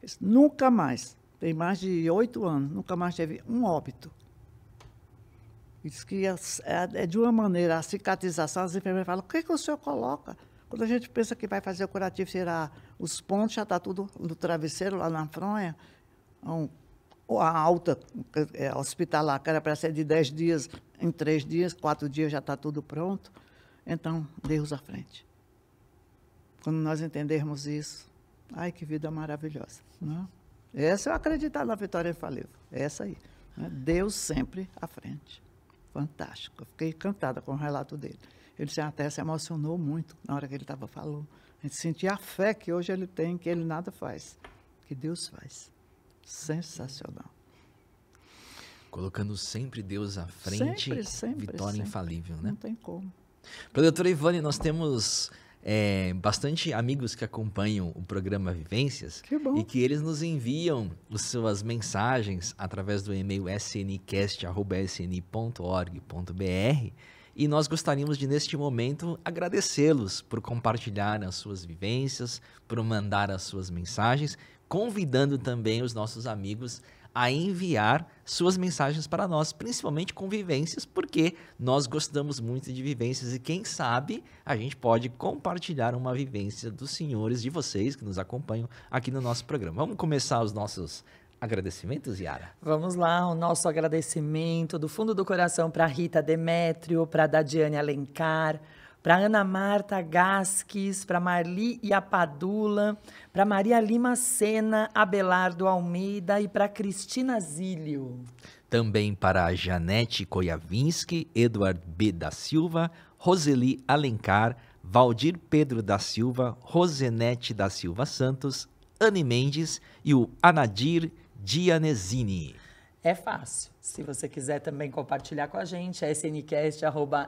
disse, nunca mais, tem mais de oito anos, nunca mais teve um óbito. E diz que é, é, de uma maneira, a cicatrização, as enfermeiras falam, o que, que o senhor coloca? Quando a gente pensa que vai fazer o curativo, tirar os pontos, já está tudo no travesseiro lá na fronha. Um, então, a alta é, é, hospitalar, que era para ser de 10 dias, em 3 dias, 4 dias já está tudo pronto. Então, Deus à frente. Quando nós entendermos isso, ai que vida maravilhosa. Né? Essa eu acreditar na vitória infalível. Essa aí. Né? Deus sempre à frente. Fantástico. Eu fiquei encantada com o relato dele. Ele já até se emocionou muito na hora que ele estava falando. A gente sentia a fé que hoje ele tem, que ele nada faz, que Deus faz. Sensacional. Colocando sempre Deus à frente, sempre, sempre, vitória sempre. infalível, né? Não tem como. Produtora Ivone, nós temos é, bastante amigos que acompanham o programa Vivências que e que eles nos enviam as suas mensagens através do e-mail sncast.sn.org.br e nós gostaríamos de, neste momento, agradecê-los por compartilhar as suas vivências, por mandar as suas mensagens, convidando também os nossos amigos a enviar suas mensagens para nós, principalmente convivências, porque nós gostamos muito de vivências e quem sabe a gente pode compartilhar uma vivência dos senhores de vocês que nos acompanham aqui no nosso programa. Vamos começar os nossos Agradecimentos, Yara? Vamos lá, o nosso agradecimento do fundo do coração para Rita Demétrio, para Dadiane Alencar, para Ana Marta Gasques, para Marli Iapadula, para Maria Lima Sena, Abelardo Almeida e para Cristina Zílio. Também para Janete Koyavinski, Eduard B. da Silva, Roseli Alencar, Valdir Pedro da Silva, Rosenete da Silva Santos, Anne Mendes e o Anadir Gianesini. É fácil. Se você quiser também compartilhar com a gente, é sncast.sni.org.br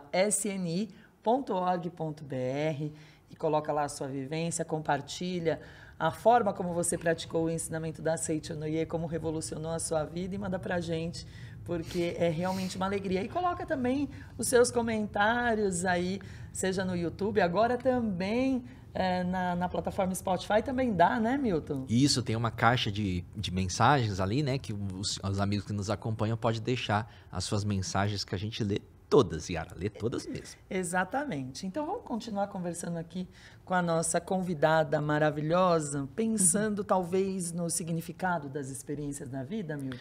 e coloca lá a sua vivência, compartilha a forma como você praticou o ensinamento da Seichonoye, como revolucionou a sua vida e manda para a gente, porque é realmente uma alegria. E coloca também os seus comentários aí, seja no YouTube, agora também é, na, na, plataforma Spotify também dá, né, Milton? Isso, tem uma caixa de, de mensagens ali, né? Que os, os amigos que nos acompanham podem deixar as suas mensagens que a gente lê todas, Yara, lê todas mesmo. Exatamente. Então vamos continuar conversando aqui com a nossa convidada maravilhosa, pensando uhum. talvez no significado das experiências da vida, Milton.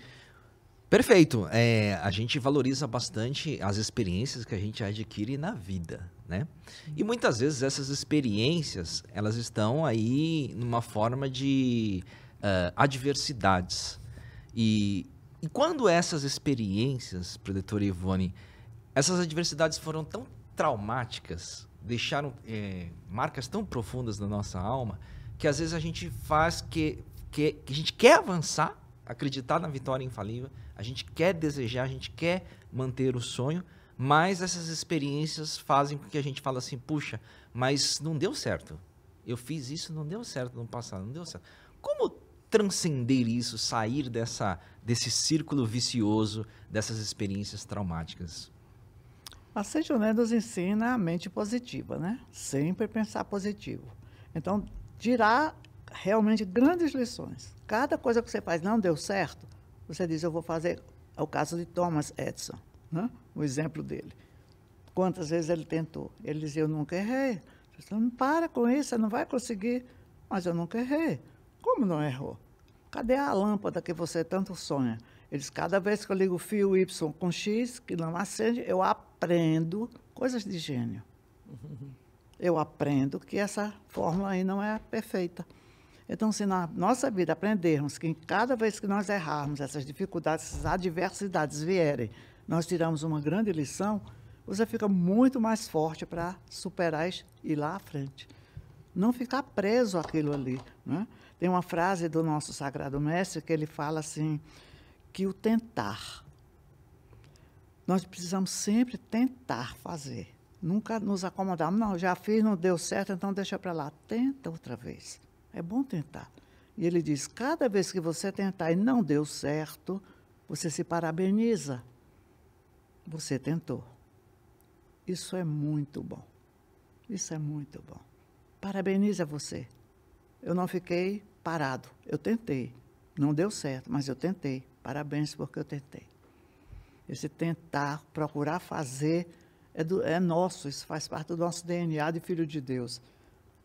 Perfeito. É, a gente valoriza bastante as experiências que a gente adquire na vida, né? E muitas vezes essas experiências, elas estão aí numa forma de uh, adversidades. E, e quando essas experiências, Predetora Ivone, essas adversidades foram tão traumáticas, deixaram é, marcas tão profundas na nossa alma, que às vezes a gente faz que, que, que a gente quer avançar, acreditar na vitória infalível, a gente quer desejar, a gente quer manter o sonho, mas essas experiências fazem com que a gente fale assim, puxa, mas não deu certo. Eu fiz isso, não deu certo no passado, não deu certo. Como transcender isso, sair dessa, desse círculo vicioso dessas experiências traumáticas? A Sejoné nos ensina a mente positiva, né? Sempre pensar positivo. Então, tirar realmente grandes lições. Cada coisa que você faz não deu certo, você diz, eu vou fazer. É o caso de Thomas Edison né? o exemplo dele. Quantas vezes ele tentou? Ele dizia: Eu nunca errei. você não para com isso, você não vai conseguir. Mas eu nunca errei. Como não errou? Cadê a lâmpada que você tanto sonha? Ele diz: Cada vez que eu ligo o fio Y com X, que não acende, eu aprendo coisas de gênio. Uhum. Eu aprendo que essa fórmula aí não é perfeita. Então, se na nossa vida aprendermos que cada vez que nós errarmos, essas dificuldades, essas adversidades vierem, nós tiramos uma grande lição, você fica muito mais forte para superar e ir lá à frente. Não ficar preso àquilo ali. Né? Tem uma frase do nosso Sagrado Mestre que ele fala assim, que o tentar. Nós precisamos sempre tentar fazer. Nunca nos acomodarmos. Não, já fiz, não deu certo, então deixa para lá. Tenta outra vez. É bom tentar. E ele diz: cada vez que você tentar e não deu certo, você se parabeniza. Você tentou. Isso é muito bom. Isso é muito bom. Parabenize a você. Eu não fiquei parado. Eu tentei. Não deu certo, mas eu tentei. Parabéns porque eu tentei. Esse tentar, procurar fazer, é, do, é nosso. Isso faz parte do nosso DNA de filho de Deus.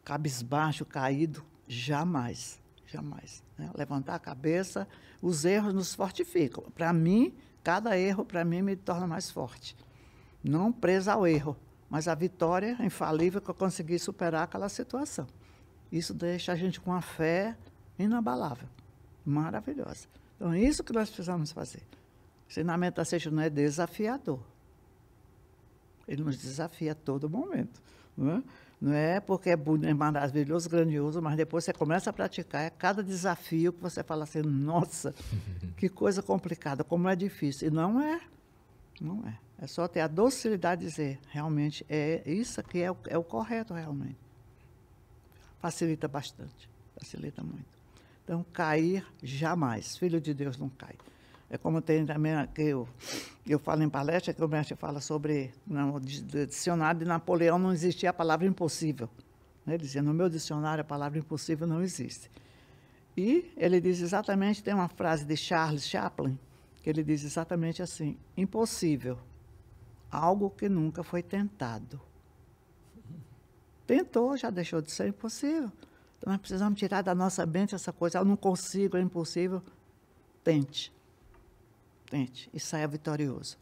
Cabisbaixo, caído, jamais. Jamais. Né? Levantar a cabeça, os erros nos fortificam. Para mim, Cada erro, para mim, me torna mais forte. Não presa ao erro, mas a vitória infalível que eu consegui superar aquela situação. Isso deixa a gente com a fé inabalável, maravilhosa. Então, é isso que nós precisamos fazer. O ensinamento da sexta não é desafiador. Ele nos desafia a todo momento. Não é? não é? Porque é, bonito, é maravilhoso, grandioso, mas depois você começa a praticar, é cada desafio que você fala assim, nossa, que coisa complicada, como é difícil. E não é, não é. É só ter a docilidade de dizer, realmente, é isso que é, é o correto, realmente. Facilita bastante, facilita muito. Então, cair jamais. Filho de Deus não cai. É como tem também que eu, eu falo em palestra, que o mestre fala sobre, no dicionário de Napoleão não existia a palavra impossível. Né? Ele dizia, no meu dicionário a palavra impossível não existe. E ele diz exatamente, tem uma frase de Charles Chaplin, que ele diz exatamente assim, impossível, algo que nunca foi tentado. Tentou, já deixou de ser impossível. Então, nós precisamos tirar da nossa mente essa coisa, eu não consigo, é impossível. Tente contente e saia vitorioso.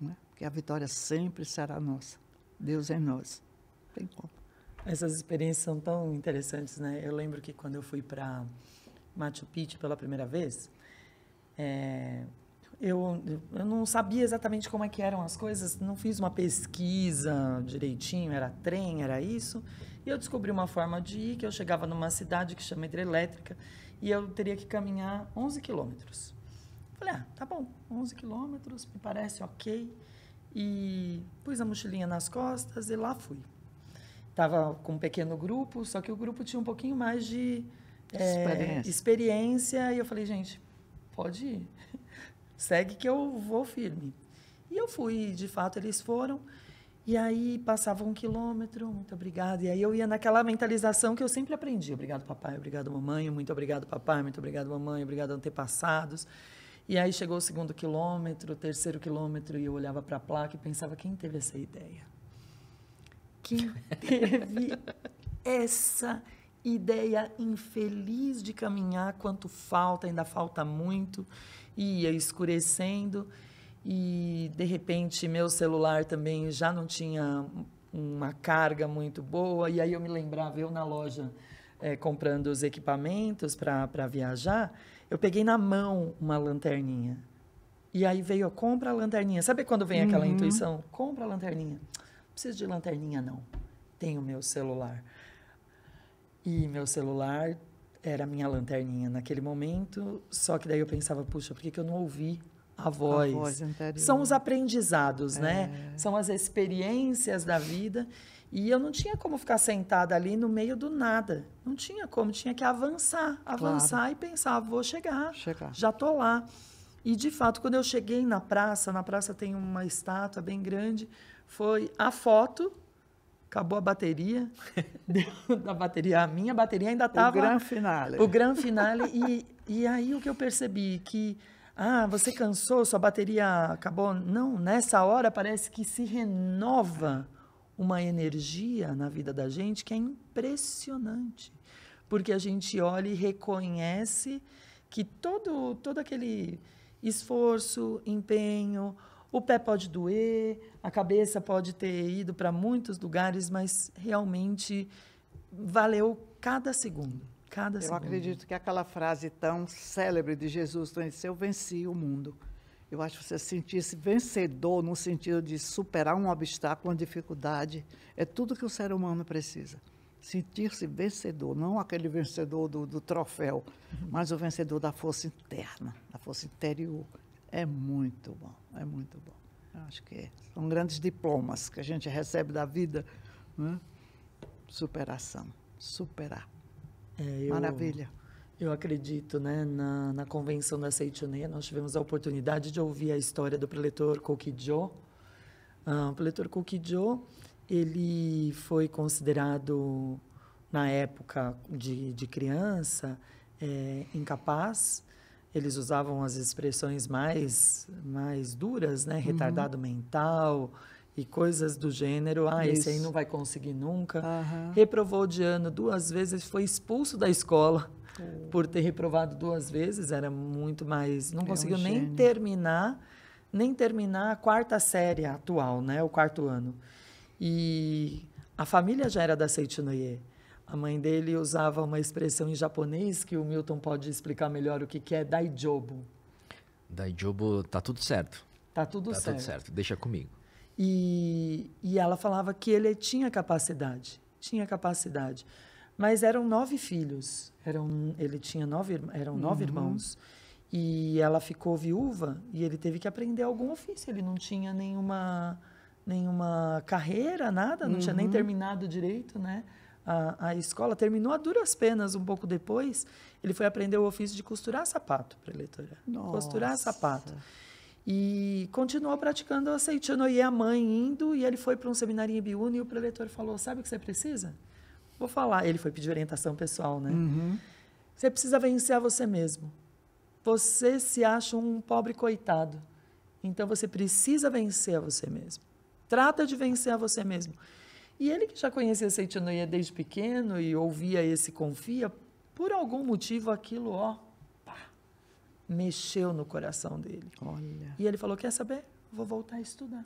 Né? Porque a vitória sempre será nossa. Deus é nós. Não tem como. Essas experiências são tão interessantes, né? Eu lembro que quando eu fui para Machu Picchu pela primeira vez, é, eu, eu não sabia exatamente como é que eram as coisas, não fiz uma pesquisa direitinho, era trem, era isso. E eu descobri uma forma de ir, que eu chegava numa cidade que chama Hidrelétrica, e eu teria que caminhar 11 quilômetros. Falei, ah, tá bom, 11 quilômetros, me parece ok. E pus a mochilinha nas costas e lá fui. Estava com um pequeno grupo, só que o grupo tinha um pouquinho mais de é, experiência. É, experiência e eu falei, gente, pode ir. Segue que eu vou firme. E eu fui, de fato, eles foram. E aí passava um quilômetro, muito obrigada. E aí eu ia naquela mentalização que eu sempre aprendi: obrigado, papai, obrigado, mamãe, muito obrigado, papai, muito obrigado, mamãe, obrigado, antepassados. E aí chegou o segundo quilômetro, o terceiro quilômetro, e eu olhava para a placa e pensava: quem teve essa ideia? Quem teve essa ideia infeliz de caminhar? Quanto falta, ainda falta muito, e ia escurecendo. E de repente meu celular também já não tinha uma carga muito boa, e aí eu me lembrava, eu na loja é, comprando os equipamentos para viajar. Eu peguei na mão uma lanterninha. E aí veio, compra a lanterninha. Sabe quando vem aquela uhum. intuição? Compra a lanterninha. Não preciso de lanterninha, não. Tenho meu celular. E meu celular era a minha lanterninha naquele momento. Só que daí eu pensava, puxa, por que, que eu não ouvi a voz? A voz São os aprendizados, é. né? São as experiências da vida. E eu não tinha como ficar sentada ali no meio do nada. Não tinha como, tinha que avançar, avançar claro. e pensar, ah, vou chegar, chegar. já estou lá. E, de fato, quando eu cheguei na praça, na praça tem uma estátua bem grande, foi a foto, acabou a bateria, da bateria, a minha bateria ainda estava... O grande finale. O grande finale, e, e aí o que eu percebi, que ah, você cansou, sua bateria acabou. Não, nessa hora parece que se renova uma energia na vida da gente que é impressionante. Porque a gente olha e reconhece que todo, todo aquele esforço, empenho, o pé pode doer, a cabeça pode ter ido para muitos lugares, mas realmente valeu cada segundo. Cada Eu segundo. acredito que aquela frase tão célebre de Jesus, eu venci o mundo eu acho que você sentir-se vencedor no sentido de superar um obstáculo, uma dificuldade, é tudo que o ser humano precisa. Sentir-se vencedor, não aquele vencedor do, do troféu, uhum. mas o vencedor da força interna, da força interior. É muito bom, é muito bom. Eu acho que são grandes diplomas que a gente recebe da vida. Né? Superação, superar. É, eu... Maravilha. Eu acredito, né? Na, na convenção da Seichuné, nós tivemos a oportunidade de ouvir a história do preletor Kokijo. Ah, o preletor Kokijo, ele foi considerado, na época de, de criança, é, incapaz. Eles usavam as expressões mais, mais duras, né? Uhum. Retardado uhum. mental e coisas do gênero. Ah, Isso. esse aí não vai conseguir nunca. Uhum. Reprovou de ano duas vezes, foi expulso da escola por ter reprovado duas vezes, era muito mais. Não é conseguiu um nem terminar, nem terminar a quarta série atual, né? O quarto ano. E a família já era da Seitinoye. A mãe dele usava uma expressão em japonês que o Milton pode explicar melhor o que, que é daijobo. Daijobo, tá tudo certo. Tá tudo tá certo. Tá tudo certo, deixa comigo. E, e ela falava que ele tinha capacidade, tinha capacidade. Mas eram nove filhos. Eram, ele tinha nove, eram nove uhum. irmãos. E ela ficou viúva e ele teve que aprender algum ofício. Ele não tinha nenhuma, nenhuma carreira, nada, não uhum. tinha nem uhum. terminado direito, né? A, a, escola terminou a duras penas um pouco depois. Ele foi aprender o ofício de costurar sapato para eleitora. Costurar sapato. E continuou praticando aceitando. E a mãe indo, e ele foi para um seminário em Ibiúna e o preletor falou: Sabe o que você precisa? Vou falar. Ele foi pedir orientação pessoal, né? Uhum. Você precisa vencer a você mesmo. Você se acha um pobre coitado. Então você precisa vencer a você mesmo. Trata de vencer a você mesmo. E ele que já conhecia Seitinoia desde pequeno e ouvia esse confia, por algum motivo aquilo, ó, pá, mexeu no coração dele. Olha. E ele falou: Quer saber? Vou voltar a estudar.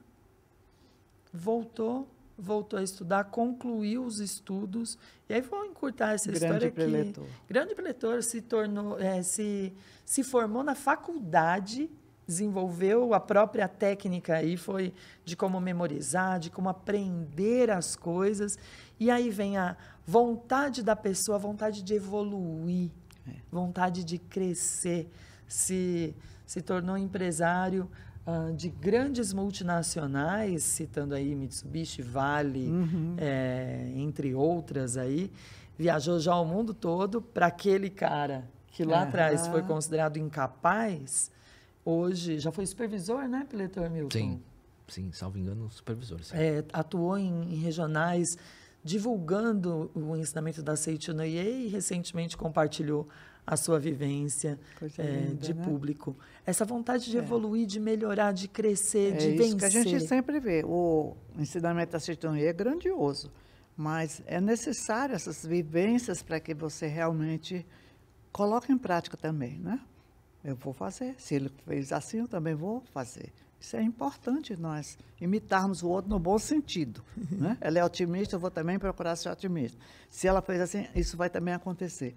Voltou, voltou a estudar, concluiu os estudos. E aí vou encurtar essa grande história preletor. que grande preletor se tornou, é, se se formou na faculdade, desenvolveu a própria técnica aí foi de como memorizar, de como aprender as coisas. E aí vem a vontade da pessoa, vontade de evoluir, é. vontade de crescer. Se se tornou empresário, uh, de grandes multinacionais, citando aí Mitsubishi, Vale, uhum. é, entre outras aí, viajou já o mundo todo para aquele cara que lá atrás foi considerado incapaz, hoje já foi supervisor, né, Piletor Milton? Sim, sim, salvo engano, supervisor. É, atuou em, em regionais divulgando o ensinamento da Seiichi Noye e recentemente compartilhou a sua vivência é, linda, de né? público. Essa vontade de é. evoluir, de melhorar, de crescer, é de isso vencer. que a gente sempre vê. O ensinamento da cidadania é grandioso, mas é necessário essas vivências para que você realmente coloque em prática também, né? Eu vou fazer. Se ele fez assim, eu também vou fazer. Isso é importante nós imitarmos o outro no bom sentido. Né? Ela é otimista, eu vou também procurar ser otimista. Se ela fez assim, isso vai também acontecer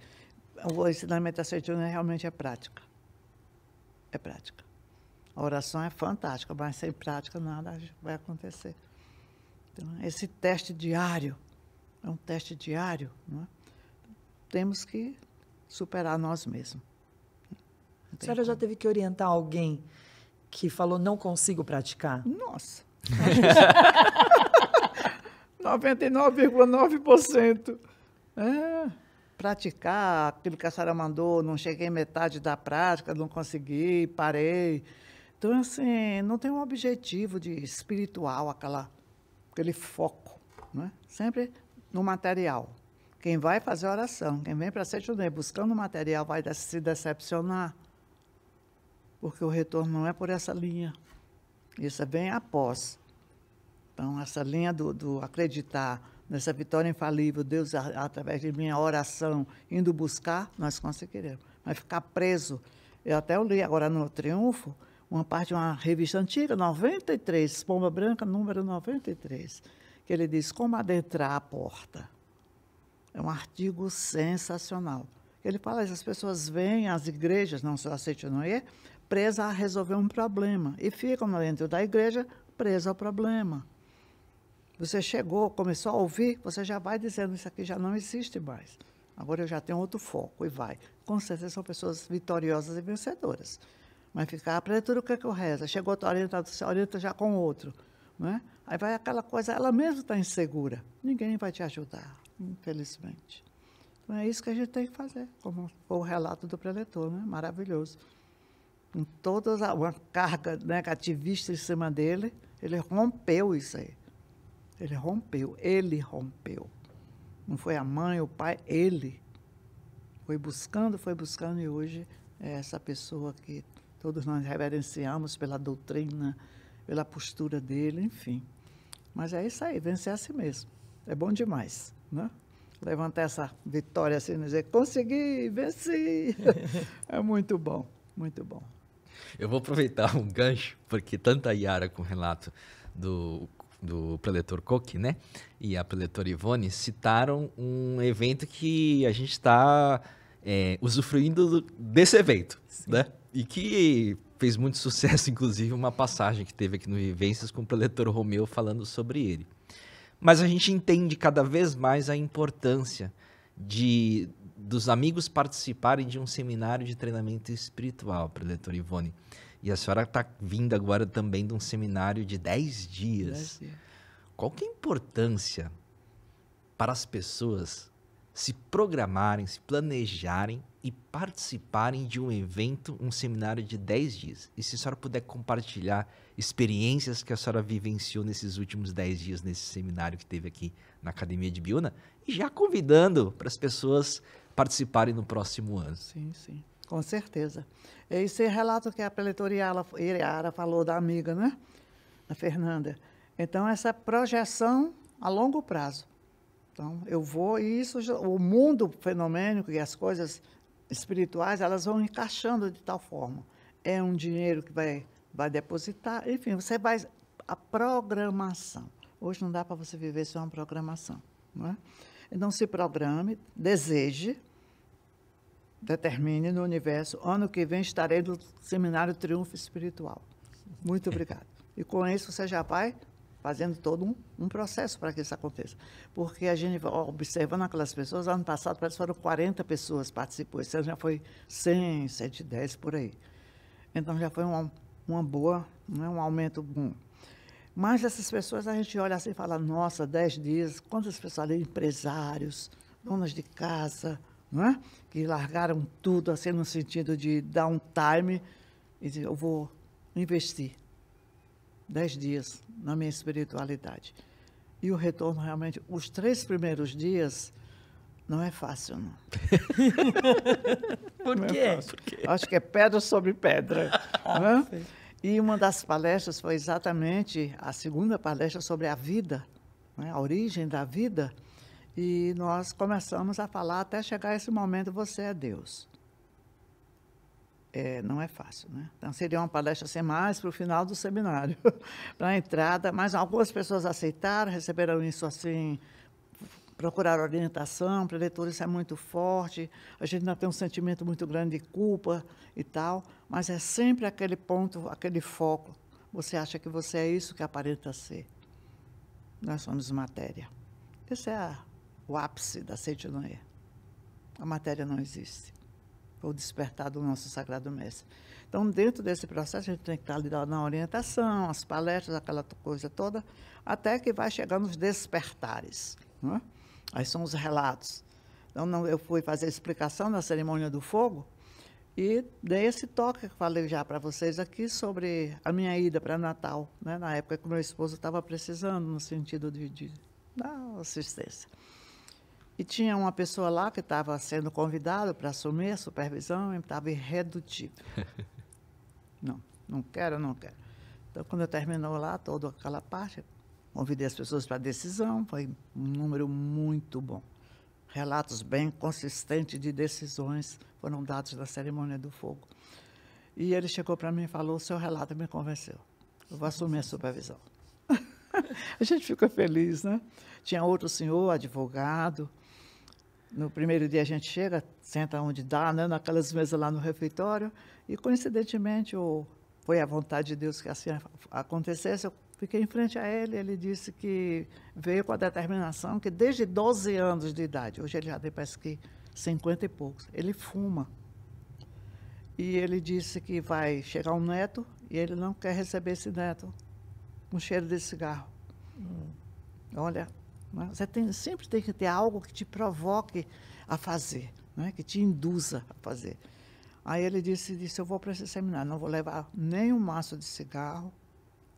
o ensinamento da Centuriona realmente é prática. É prática. A oração é fantástica, mas sem prática nada vai acontecer. Então, esse teste diário é um teste diário. É? Temos que superar nós mesmos. A senhora já teve que orientar alguém que falou não consigo praticar? Nossa. 99,9%. É praticar aquilo que a senhora mandou, não cheguei metade da prática, não consegui, parei. Então, assim, não tem um objetivo de espiritual, aquela, aquele foco, né? sempre no material. Quem vai fazer oração, quem vem para ser judeu buscando material, vai se decepcionar, porque o retorno não é por essa linha. Isso vem é após. Então, essa linha do, do acreditar nessa vitória infalível, Deus, através de minha oração, indo buscar, nós conseguiremos. Mas ficar preso. Eu até li agora no Triunfo uma parte de uma revista antiga, 93, Pomba Branca, número 93, que ele diz como adentrar a porta. É um artigo sensacional. Ele fala que as pessoas vêm às igrejas, não só ou não é, presa a resolver um problema e ficam dentro da igreja presa ao problema você chegou, começou a ouvir, você já vai dizendo isso aqui já não existe mais. Agora eu já tenho outro foco e vai. Com certeza são pessoas vitoriosas e vencedoras. Mas ficar, aprendendo ah, o que é que eu reza. Chegou a tua você orienta já com outro. Né? Aí vai aquela coisa, ela mesma está insegura. Ninguém vai te ajudar, infelizmente. Então é isso que a gente tem que fazer, como o relato do preletor, né? maravilhoso. Com toda uma carga negativista em cima dele, ele rompeu isso aí. Ele rompeu, ele rompeu. Não foi a mãe, o pai, ele. Foi buscando, foi buscando e hoje é essa pessoa que todos nós reverenciamos pela doutrina, pela postura dele, enfim. Mas é isso aí, vencer a si mesmo. É bom demais, né? Levantar essa vitória assim, dizer, consegui, venci. é muito bom, muito bom. Eu vou aproveitar um gancho, porque tanto a Yara com o relato do do preletor Koch, né? E a preletora Ivone citaram um evento que a gente está é, usufruindo desse evento, Sim. né? E que fez muito sucesso, inclusive, uma passagem que teve aqui no Vivências com o preletor Romeu falando sobre ele. Mas a gente entende cada vez mais a importância de dos amigos participarem de um seminário de treinamento espiritual, preletor Ivone. E a senhora está vindo agora também de um seminário de 10 dias. dias. Qual que é a importância para as pessoas se programarem, se planejarem e participarem de um evento, um seminário de 10 dias? E se a senhora puder compartilhar experiências que a senhora vivenciou nesses últimos 10 dias nesse seminário que teve aqui na Academia de Biúna, e já convidando para as pessoas participarem no próximo ano. Sim, sim. Com certeza. E esse relato que a preleitoria Iriara falou da amiga, né? A Fernanda. Então, essa projeção a longo prazo. Então, eu vou, e isso, o mundo fenomênico e as coisas espirituais, elas vão encaixando de tal forma. É um dinheiro que vai, vai depositar, enfim, você vai. A programação. Hoje não dá para você viver sem uma programação. Não é? Então, se programe, deseje, determine no universo. Ano que vem estarei no Seminário Triunfo Espiritual. Muito obrigada. E com isso você já vai fazendo todo um, um processo para que isso aconteça. Porque a gente observando aquelas pessoas, ano passado parece que foram 40 pessoas participou, esse ano já foi 100, 110 por aí. Então já foi uma, uma boa, né, um aumento bom. Mas essas pessoas a gente olha assim e fala: nossa, 10 dias, quantas pessoas ali, empresários, donas de casa, é? que largaram tudo, assim, no sentido de dar um time e dizer, eu vou investir dez dias na minha espiritualidade. E o retorno, realmente, os três primeiros dias, não é fácil, não. Por, é quê? É Por quê? Acho que é pedra sobre pedra. É? E uma das palestras foi exatamente a segunda palestra sobre a vida, a origem da vida. E nós começamos a falar até chegar esse momento: você é Deus. É, não é fácil, né? Então seria uma palestra sem assim mais para o final do seminário, para a entrada. Mas algumas pessoas aceitaram, receberam isso assim, procuraram orientação. leitura isso é muito forte. A gente ainda tem um sentimento muito grande de culpa e tal. Mas é sempre aquele ponto, aquele foco. Você acha que você é isso que aparenta ser. Nós somos matéria. Essa é a o ápice da Seitinoé. A matéria não existe. Foi o despertar do nosso Sagrado Mestre. Então, dentro desse processo, a gente tem que estar lidando na orientação, as palestras, aquela coisa toda, até que vai chegando os despertares. Né? Aí são os relatos. Então, não, eu fui fazer a explicação na cerimônia do fogo e dei esse toque que falei já para vocês aqui sobre a minha ida para Natal, né? na época que meu esposo estava precisando, no sentido de, de dar assistência. E tinha uma pessoa lá que estava sendo convidada para assumir a supervisão e estava irredutível. não, não quero, não quero. Então, quando eu terminou lá toda aquela parte, convidei as pessoas para a decisão, foi um número muito bom. Relatos bem consistentes de decisões foram dados na cerimônia do fogo. E ele chegou para mim e falou: seu relato me convenceu. Eu vou assumir a supervisão. a gente fica feliz, né? Tinha outro senhor, advogado, no primeiro dia a gente chega, senta onde dá, né, naquelas mesas lá no refeitório, e coincidentemente, ou foi a vontade de Deus que assim acontecesse, eu fiquei em frente a ele, ele disse que veio com a determinação que desde 12 anos de idade, hoje ele já tem parece que 50 e poucos, ele fuma. E ele disse que vai chegar um neto e ele não quer receber esse neto com cheiro de cigarro. Hum. Olha, né? Você tem, sempre tem que ter algo que te provoque a fazer, né? que te induza a fazer. Aí ele disse, disse, eu vou para esse seminário, não vou levar nem um maço de cigarro,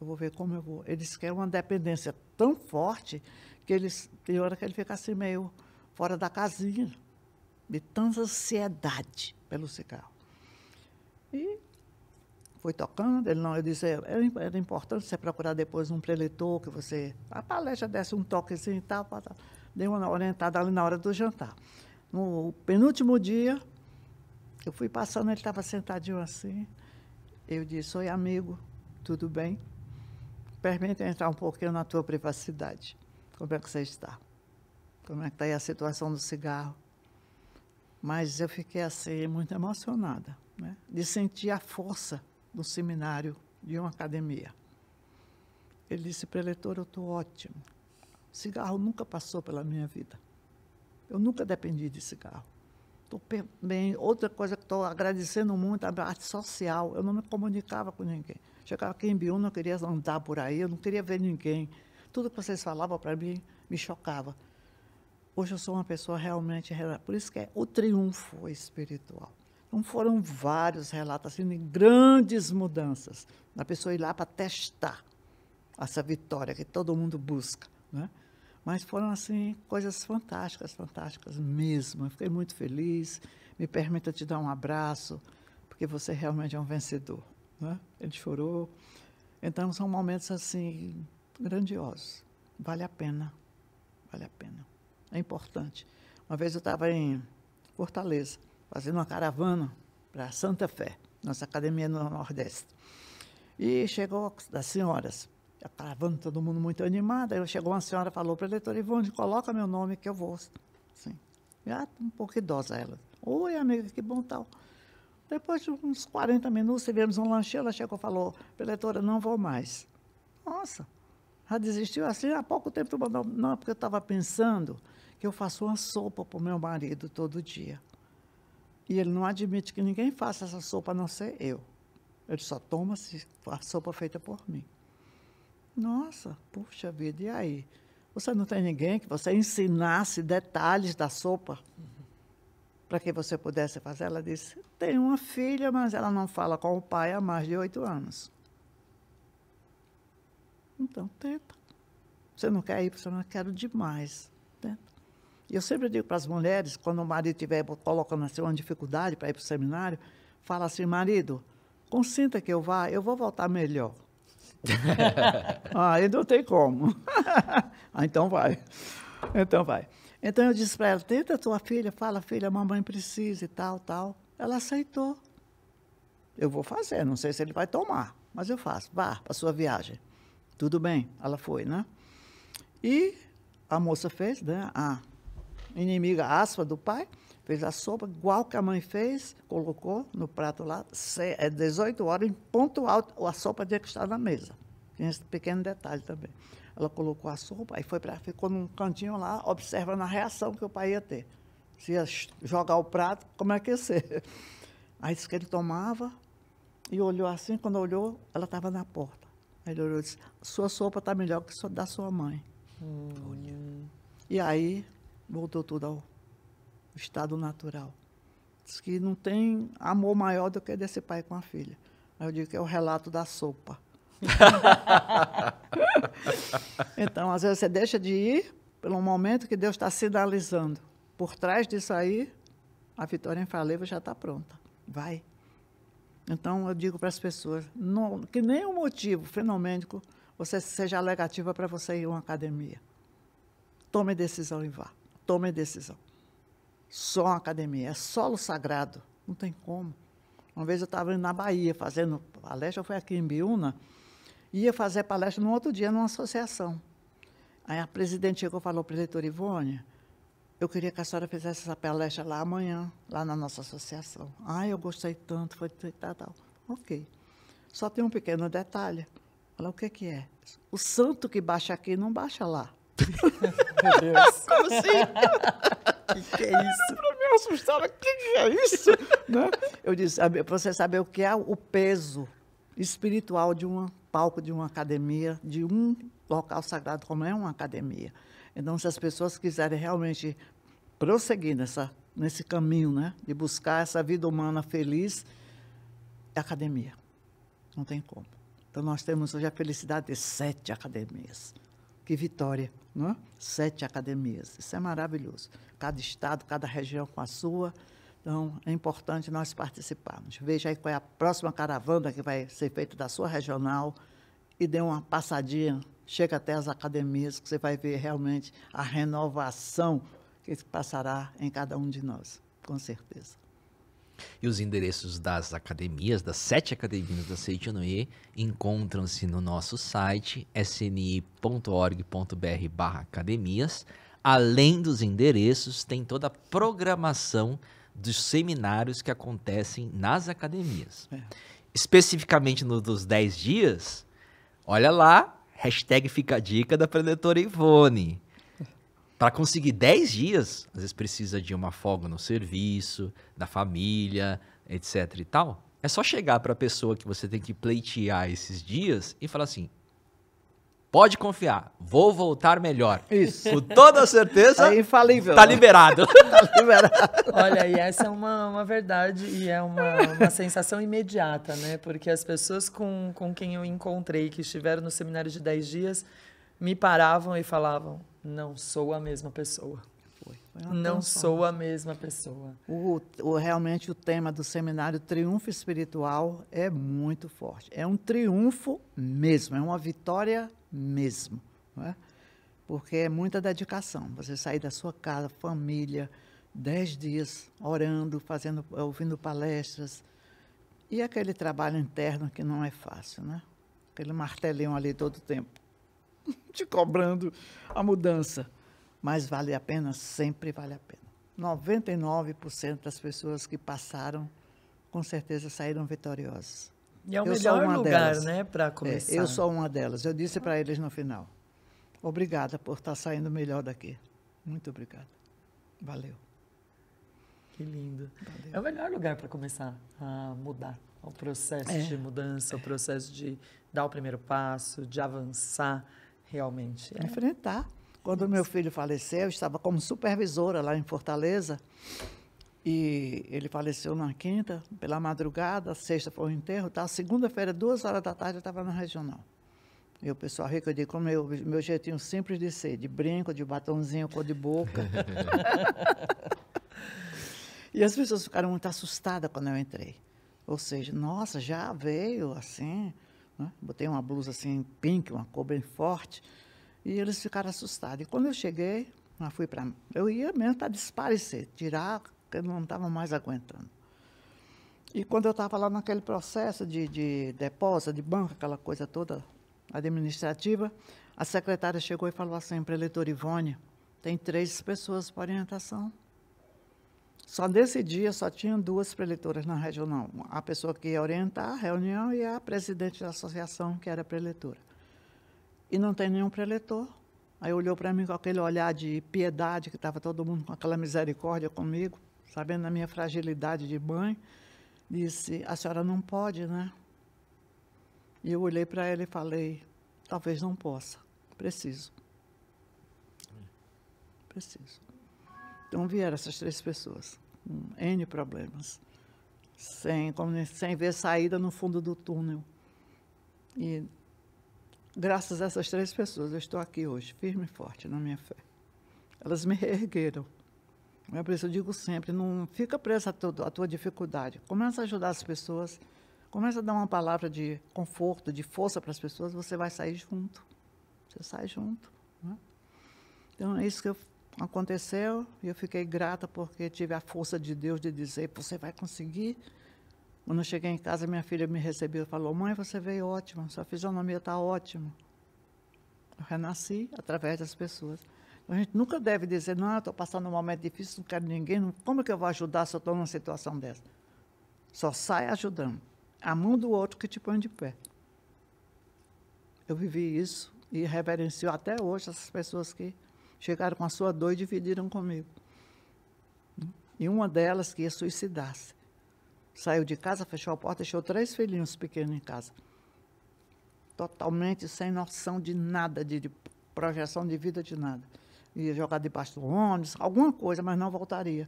eu vou ver como eu vou. Eles querem uma dependência tão forte que eles, tem hora que ele fica assim meio fora da casinha, de tanta ansiedade pelo cigarro. E foi tocando, ele não, eu disse, era, é, é, era importante você procurar depois um preletor, que você, a palestra desse um toquezinho assim e tal, tal, dei uma orientada ali na hora do jantar. No penúltimo dia, eu fui passando, ele estava sentadinho assim, eu disse, oi amigo, tudo bem? Permita entrar um pouquinho na tua privacidade, como é que você está? Como é que está aí a situação do cigarro? Mas eu fiquei assim, muito emocionada, né? de sentir a força do seminário de uma academia. Ele disse, preletor, eu estou ótimo. Cigarro nunca passou pela minha vida. Eu nunca dependi de cigarro. Estou bem. Outra coisa que estou agradecendo muito é a arte social. Eu não me comunicava com ninguém. Chegava aqui em Biú, não queria andar por aí, eu não queria ver ninguém. Tudo que vocês falavam para mim me chocava. Hoje eu sou uma pessoa realmente. Por isso que é o triunfo espiritual. Então foram vários relatos assim, grandes mudanças. A pessoa ir lá para testar essa vitória que todo mundo busca, né? Mas foram assim coisas fantásticas, fantásticas mesmo. Eu fiquei muito feliz. Me permita te dar um abraço, porque você realmente é um vencedor, né? Ele chorou. Então são momentos assim grandiosos. Vale a pena. Vale a pena. É importante. Uma vez eu estava em Fortaleza fazendo uma caravana para Santa Fé, nossa academia no Nordeste. E chegou das senhoras, a caravana, todo mundo muito animado. Aí chegou uma senhora falou para a leitora Ivone: coloca meu nome que eu vou. Assim. Já um pouco idosa ela. Oi, amiga, que bom tal. Depois de uns 40 minutos, tivemos um lanche, ela chegou e falou, eleitora, não vou mais. Nossa, já desistiu assim, há pouco tempo tu mandou, não, porque eu estava pensando que eu faço uma sopa para o meu marido todo dia. E ele não admite que ninguém faça essa sopa a não ser eu. Ele só toma a sopa feita por mim. Nossa, puxa vida, e aí? Você não tem ninguém que você ensinasse detalhes da sopa para que você pudesse fazer? Ela disse: tem uma filha, mas ela não fala com o pai há mais de oito anos. Então, tenta. Você não quer ir? Você não quero demais. E eu sempre digo para as mulheres, quando o marido estiver colocando assim uma dificuldade para ir para o seminário, fala assim, marido, consinta que eu vá, eu vou voltar melhor. ah, não tem como. ah, então vai. Então vai. Então eu disse para ela, tenta tua filha, fala, filha, mamãe precisa e tal, tal. Ela aceitou. Eu vou fazer, não sei se ele vai tomar, mas eu faço. Vá para sua viagem. Tudo bem, ela foi, né? E a moça fez, né? A ah, inimiga, aspa, do pai, fez a sopa, igual que a mãe fez, colocou no prato lá, 18 é horas, em ponto alto, a sopa tinha que estar na mesa. Tem esse pequeno detalhe também. Ela colocou a sopa, e foi para ficou num cantinho lá, observando a reação que o pai ia ter. Se ia jogar o prato, como é que ia ser? Aí disse que ele tomava e olhou assim, quando olhou, ela estava na porta. Aí ele olhou e disse, sua sopa está melhor que a da sua mãe. Hum. E aí voltou tudo ao estado natural. Diz que não tem amor maior do que desse pai com a filha. eu digo que é o relato da sopa. então, às vezes você deixa de ir pelo momento que Deus está sinalizando. Por trás disso aí, a vitória em Faleva já está pronta. Vai. Então, eu digo para as pessoas não, que nenhum motivo fenomênico você seja negativa para você ir a uma academia. Tome decisão e vá tome a decisão. Só a academia, é solo sagrado, não tem como. Uma vez eu estava na Bahia fazendo palestra, foi aqui em Biúna, ia fazer palestra no outro dia numa associação. Aí a presidente chegou e falou, diretor Ivone, eu queria que a senhora fizesse essa palestra lá amanhã, lá na nossa associação. Ah, eu gostei tanto, foi tal, tal. Ok. Só tem um pequeno detalhe. Ela, o que, que é? O santo que baixa aqui não baixa lá. Meu Deus. Como assim? É o que, que, é isso? Para me assustar, o que, é isso? Né? Eu disse, para você saber o que é o peso espiritual de um palco, de uma academia, de um local sagrado como é uma academia. Então, se as pessoas quiserem realmente prosseguir nessa, nesse caminho, né, de buscar essa vida humana feliz, é academia. Não tem como. Então, nós temos hoje a felicidade de sete academias. Que vitória! É? sete academias. Isso é maravilhoso. Cada estado, cada região com a sua. Então, é importante nós participarmos. Veja aí qual é a próxima caravana que vai ser feita da sua regional e dê uma passadinha. Chega até as academias, que você vai ver realmente a renovação que passará em cada um de nós, com certeza. E os endereços das academias, das sete academias da Seitonui, encontram-se no nosso site sni.org.br/academias. Além dos endereços, tem toda a programação dos seminários que acontecem nas academias. É. Especificamente nos dez 10 dias, olha lá, hashtag fica a dica da preletora Ivone para conseguir 10 dias, às vezes precisa de uma folga no serviço, da família, etc e tal. É só chegar para a pessoa que você tem que pleitear esses dias e falar assim: Pode confiar, vou voltar melhor. Isso. Com toda certeza. É infalível. Tá né? liberado. tá liberado. Olha, e essa é uma, uma verdade e é uma, uma sensação imediata, né? Porque as pessoas com, com quem eu encontrei, que estiveram no seminário de 10 dias, me paravam e falavam: não sou a mesma pessoa. não sou a mesma pessoa. O, o, realmente o tema do seminário Triunfo Espiritual é muito forte. É um triunfo mesmo, é uma vitória mesmo. Não é? Porque é muita dedicação. Você sair da sua casa, família, dez dias orando, fazendo, ouvindo palestras. E aquele trabalho interno que não é fácil, né? Aquele martelinho ali todo o tempo. te cobrando a mudança. Mas vale a pena, sempre vale a pena. 99% das pessoas que passaram, com certeza saíram vitoriosas. E é o eu melhor lugar, delas. né, para começar. É, eu sou uma delas. Eu disse para eles no final: obrigada por estar tá saindo melhor daqui. Muito obrigada. Valeu. Que lindo. Valeu. É o melhor lugar para começar a mudar o processo é. de mudança, o processo de dar o primeiro passo, de avançar realmente. É. Enfrentar. Quando Sim. meu filho faleceu, eu estava como supervisora lá em Fortaleza. E ele faleceu na quinta, pela madrugada, sexta foi o enterro, tá? Segunda-feira, duas horas da tarde, eu estava na regional. E o pessoal rico, eu digo, como meu, meu jeitinho simples de ser, de brinco, de batonzinho, cor de boca. e as pessoas ficaram muito assustadas quando eu entrei. Ou seja, nossa, já veio assim. Né? Botei uma blusa assim, pink, uma cor bem forte. E eles ficaram assustados. E quando eu cheguei, eu fui para. Eu ia mesmo para desaparecer, tirar, porque não estava mais aguentando. E quando eu estava lá naquele processo de, de depósito, de banco, aquela coisa toda administrativa, a secretária chegou e falou assim para a eleitora Ivone: tem três pessoas para orientação. Só nesse dia só tinham duas preletoras na regional. A pessoa que ia orientar a reunião e a presidente da associação, que era preletora. E não tem nenhum preletor. Aí olhou para mim com aquele olhar de piedade, que estava todo mundo com aquela misericórdia comigo, sabendo da minha fragilidade de mãe. Disse: A senhora não pode, né? E eu olhei para ela e falei: Talvez não possa. Preciso. Preciso. Então vieram essas três pessoas, com N problemas, sem, sem ver saída no fundo do túnel. E graças a essas três pessoas eu estou aqui hoje, firme e forte na minha fé. Elas me reergueram. É por isso eu digo sempre, não fica presa à tua, tua dificuldade. Começa a ajudar as pessoas, começa a dar uma palavra de conforto, de força para as pessoas, você vai sair junto. Você sai junto. Né? Então é isso que eu aconteceu e eu fiquei grata porque tive a força de Deus de dizer: você vai conseguir. Quando eu cheguei em casa, minha filha me recebeu e falou: mãe, você veio ótima, sua fisionomia está ótima. Eu renasci através das pessoas. Então, a gente nunca deve dizer: não, estou passando um momento difícil, não quero ninguém, não, como é que eu vou ajudar se eu estou numa situação dessa? Só sai ajudando. A mão do outro que te põe de pé. Eu vivi isso e reverencio até hoje essas pessoas que Chegaram com a sua dor e dividiram comigo. E uma delas que ia suicidar-se. Saiu de casa, fechou a porta, deixou três filhinhos pequenos em casa. Totalmente sem noção de nada, de, de projeção de vida, de nada. Ia jogar debaixo do ônibus, alguma coisa, mas não voltaria.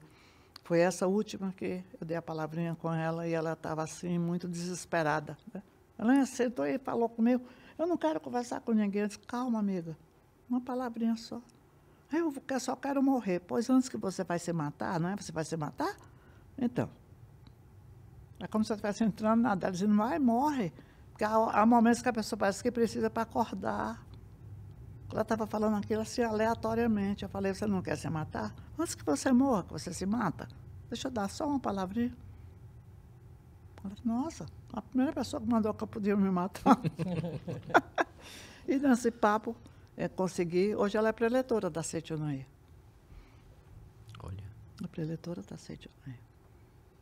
Foi essa última que eu dei a palavrinha com ela e ela estava assim, muito desesperada. Né? Ela sentou e falou comigo: Eu não quero conversar com ninguém. Eu disse: Calma, amiga, uma palavrinha só. Eu só quero morrer. Pois antes que você vai se matar, não é? Você vai se matar? Então. É como se você estivesse entrando na dela dizendo, vai, morre. Porque há, há momentos que a pessoa parece que precisa para acordar. Ela estava falando aquilo assim aleatoriamente. Eu falei, você não quer se matar? Antes que você morra, que você se mata. Deixa eu dar só uma palavrinha. Falei, nossa, a primeira pessoa que mandou que eu podia me matar. e nesse papo, é, consegui. Hoje ela é preletora da Setionuí. É. Olha. A preletora da sete.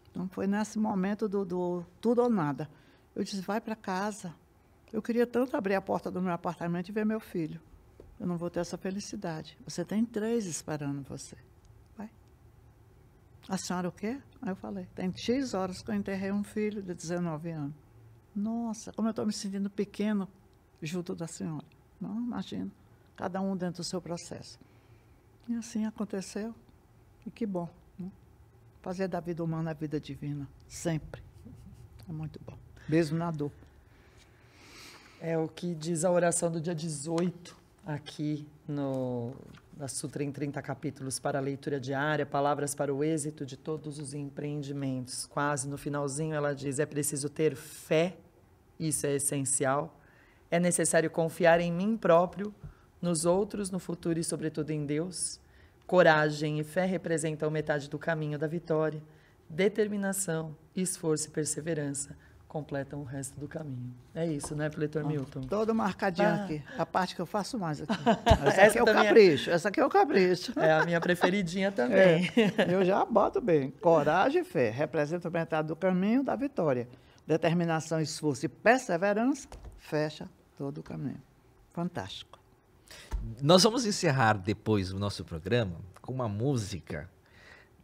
Então foi nesse momento do, do tudo ou nada. Eu disse, vai para casa. Eu queria tanto abrir a porta do meu apartamento e ver meu filho. Eu não vou ter essa felicidade. Você tem três esperando você. Vai. A senhora o quê? Aí eu falei, tem X horas que eu enterrei um filho de 19 anos. Nossa, como eu estou me sentindo pequeno junto da senhora. Não, imagina cada um dentro do seu processo. E assim aconteceu, e que bom. Né? Fazer da vida humana a vida divina, sempre. É muito bom, mesmo na dor. É o que diz a oração do dia 18, aqui no, na Sutra em 30 capítulos para a leitura diária, palavras para o êxito de todos os empreendimentos. Quase no finalzinho ela diz: é preciso ter fé, isso é essencial. É necessário confiar em mim próprio nos outros, no futuro e, sobretudo, em Deus. Coragem e fé representam metade do caminho da vitória. Determinação, esforço e perseverança completam o resto do caminho. É isso, né, Pletor Milton? Todo marcadinho ah. aqui. A parte que eu faço mais aqui. Essa, essa aqui é o capricho. É... Essa aqui é o capricho. É a minha preferidinha também. É. Eu já boto bem. Coragem e fé representam metade do caminho da vitória. Determinação, esforço e perseverança fecha todo o caminho. Fantástico. Nós vamos encerrar depois o nosso programa com uma música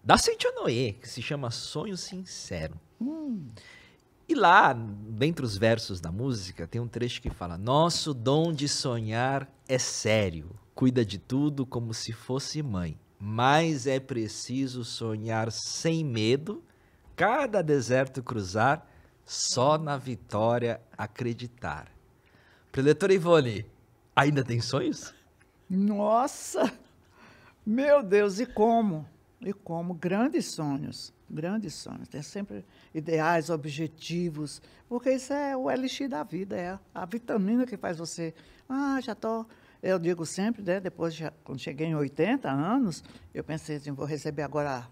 da Noé que se chama Sonho Sincero. Hum. E lá, dentre os versos da música, tem um trecho que fala: Nosso dom de sonhar é sério, cuida de tudo como se fosse mãe, mas é preciso sonhar sem medo, cada deserto cruzar, só na vitória acreditar. Preletor Ivone, ainda tem sonhos? Nossa! Meu Deus, e como? E como? Grandes sonhos, grandes sonhos. Tem sempre ideais, objetivos, porque isso é o elixir da vida, é a vitamina que faz você. Ah, já estou. Eu digo sempre, né, depois, já, quando cheguei em 80 anos, eu pensei assim: vou receber agora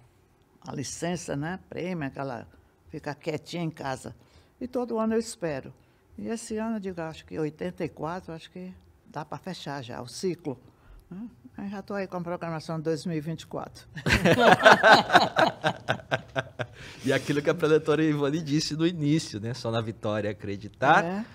a, licença, né, prêmio, aquela. ficar quietinha em casa. E todo ano eu espero. E esse ano, eu digo, acho que 84, acho que dá para fechar já o ciclo. Eu ah, já estou aí com a programação 2024. e aquilo que a predatora Ivone disse no início, né? Só na vitória acreditar. É.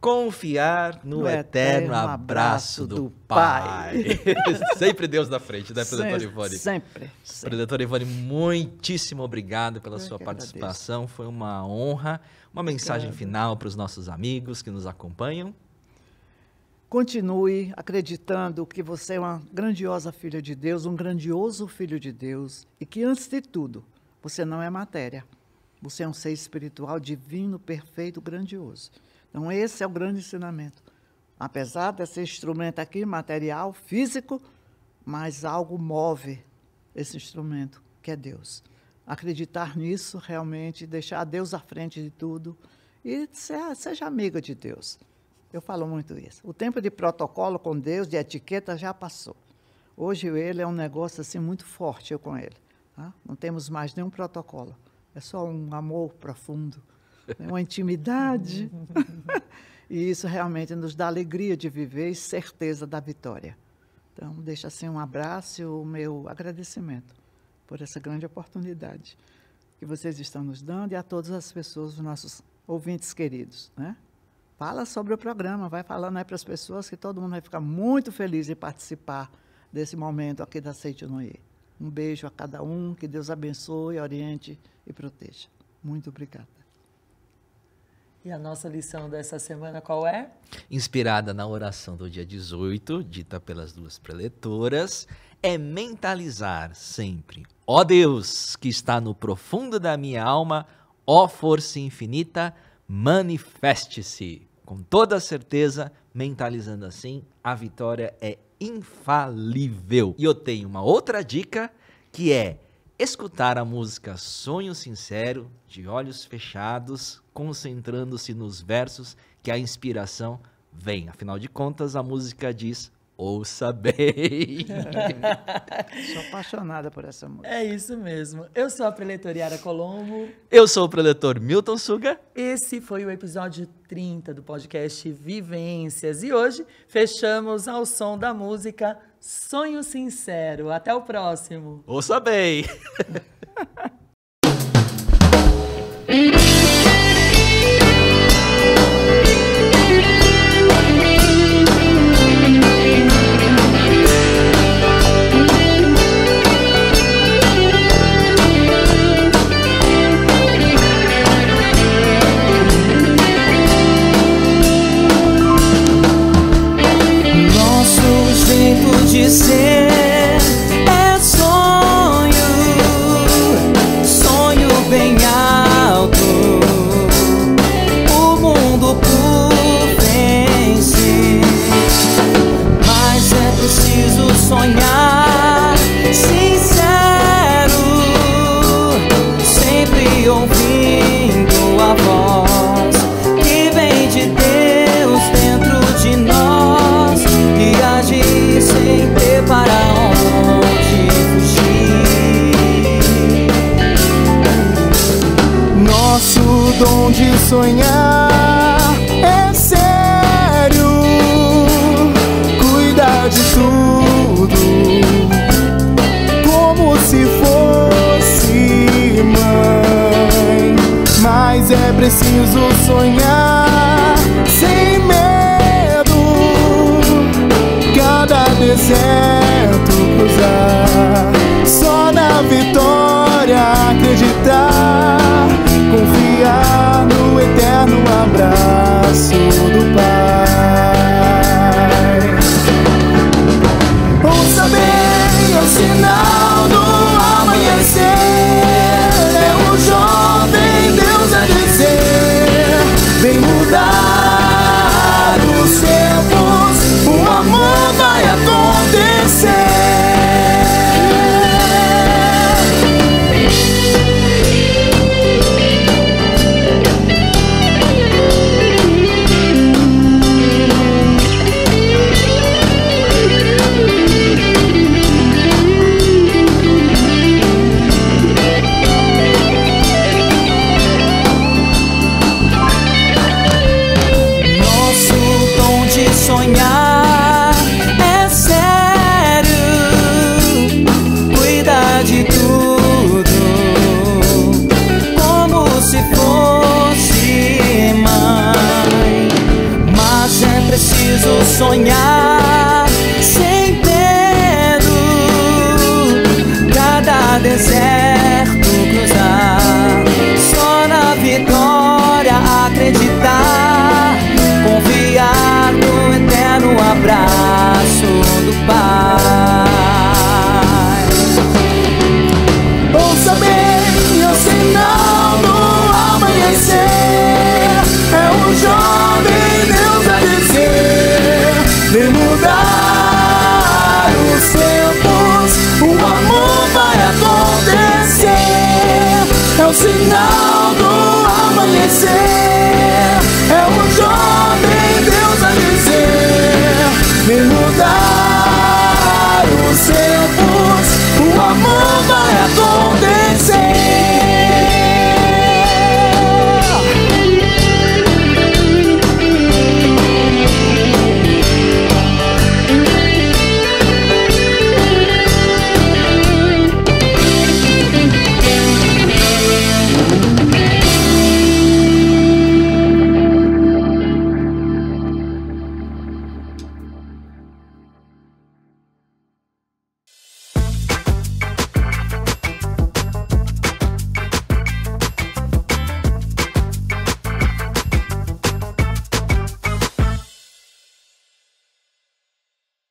Confiar no, no eterno, eterno, abraço do, do Pai. sempre Deus na frente, né, Preletora Ivone? Sempre. sempre. Ivone, muitíssimo obrigado pela Eu sua participação. Agradeço. Foi uma honra. Uma mensagem final para os nossos amigos que nos acompanham. Continue acreditando que você é uma grandiosa filha de Deus, um grandioso filho de Deus, e que antes de tudo, você não é matéria. Você é um ser espiritual divino, perfeito, grandioso. Então, esse é o grande ensinamento. Apesar desse instrumento aqui, material, físico, mas algo move esse instrumento, que é Deus. Acreditar nisso realmente, deixar Deus à frente de tudo e seja amiga de Deus. Eu falo muito isso. O tempo de protocolo com Deus, de etiqueta, já passou. Hoje ele é um negócio assim muito forte eu com ele. Tá? Não temos mais nenhum protocolo. É só um amor profundo, né? uma intimidade. e isso realmente nos dá alegria de viver e certeza da vitória. Então, deixa assim um abraço e o meu agradecimento por essa grande oportunidade que vocês estão nos dando e a todas as pessoas, os nossos ouvintes queridos, né? Fala sobre o programa, vai falando aí para as pessoas que todo mundo vai ficar muito feliz de participar desse momento aqui da Seitinuí. Um beijo a cada um, que Deus abençoe, oriente e proteja. Muito obrigada. E a nossa lição dessa semana qual é? Inspirada na oração do dia 18, dita pelas duas preletoras, é mentalizar sempre. Ó oh Deus, que está no profundo da minha alma, ó oh força infinita, manifeste-se com toda certeza, mentalizando assim, a vitória é infalível. E eu tenho uma outra dica que é escutar a música Sonho Sincero, de olhos fechados, concentrando-se nos versos que a inspiração vem. Afinal de contas, a música diz Ouça bem. sou apaixonada por essa música. É isso mesmo. Eu sou a preletor Yara Colombo. Eu sou o preletor Milton Suga. Esse foi o episódio 30 do podcast Vivências. E hoje fechamos ao som da música Sonho Sincero. Até o próximo. Ouça bem.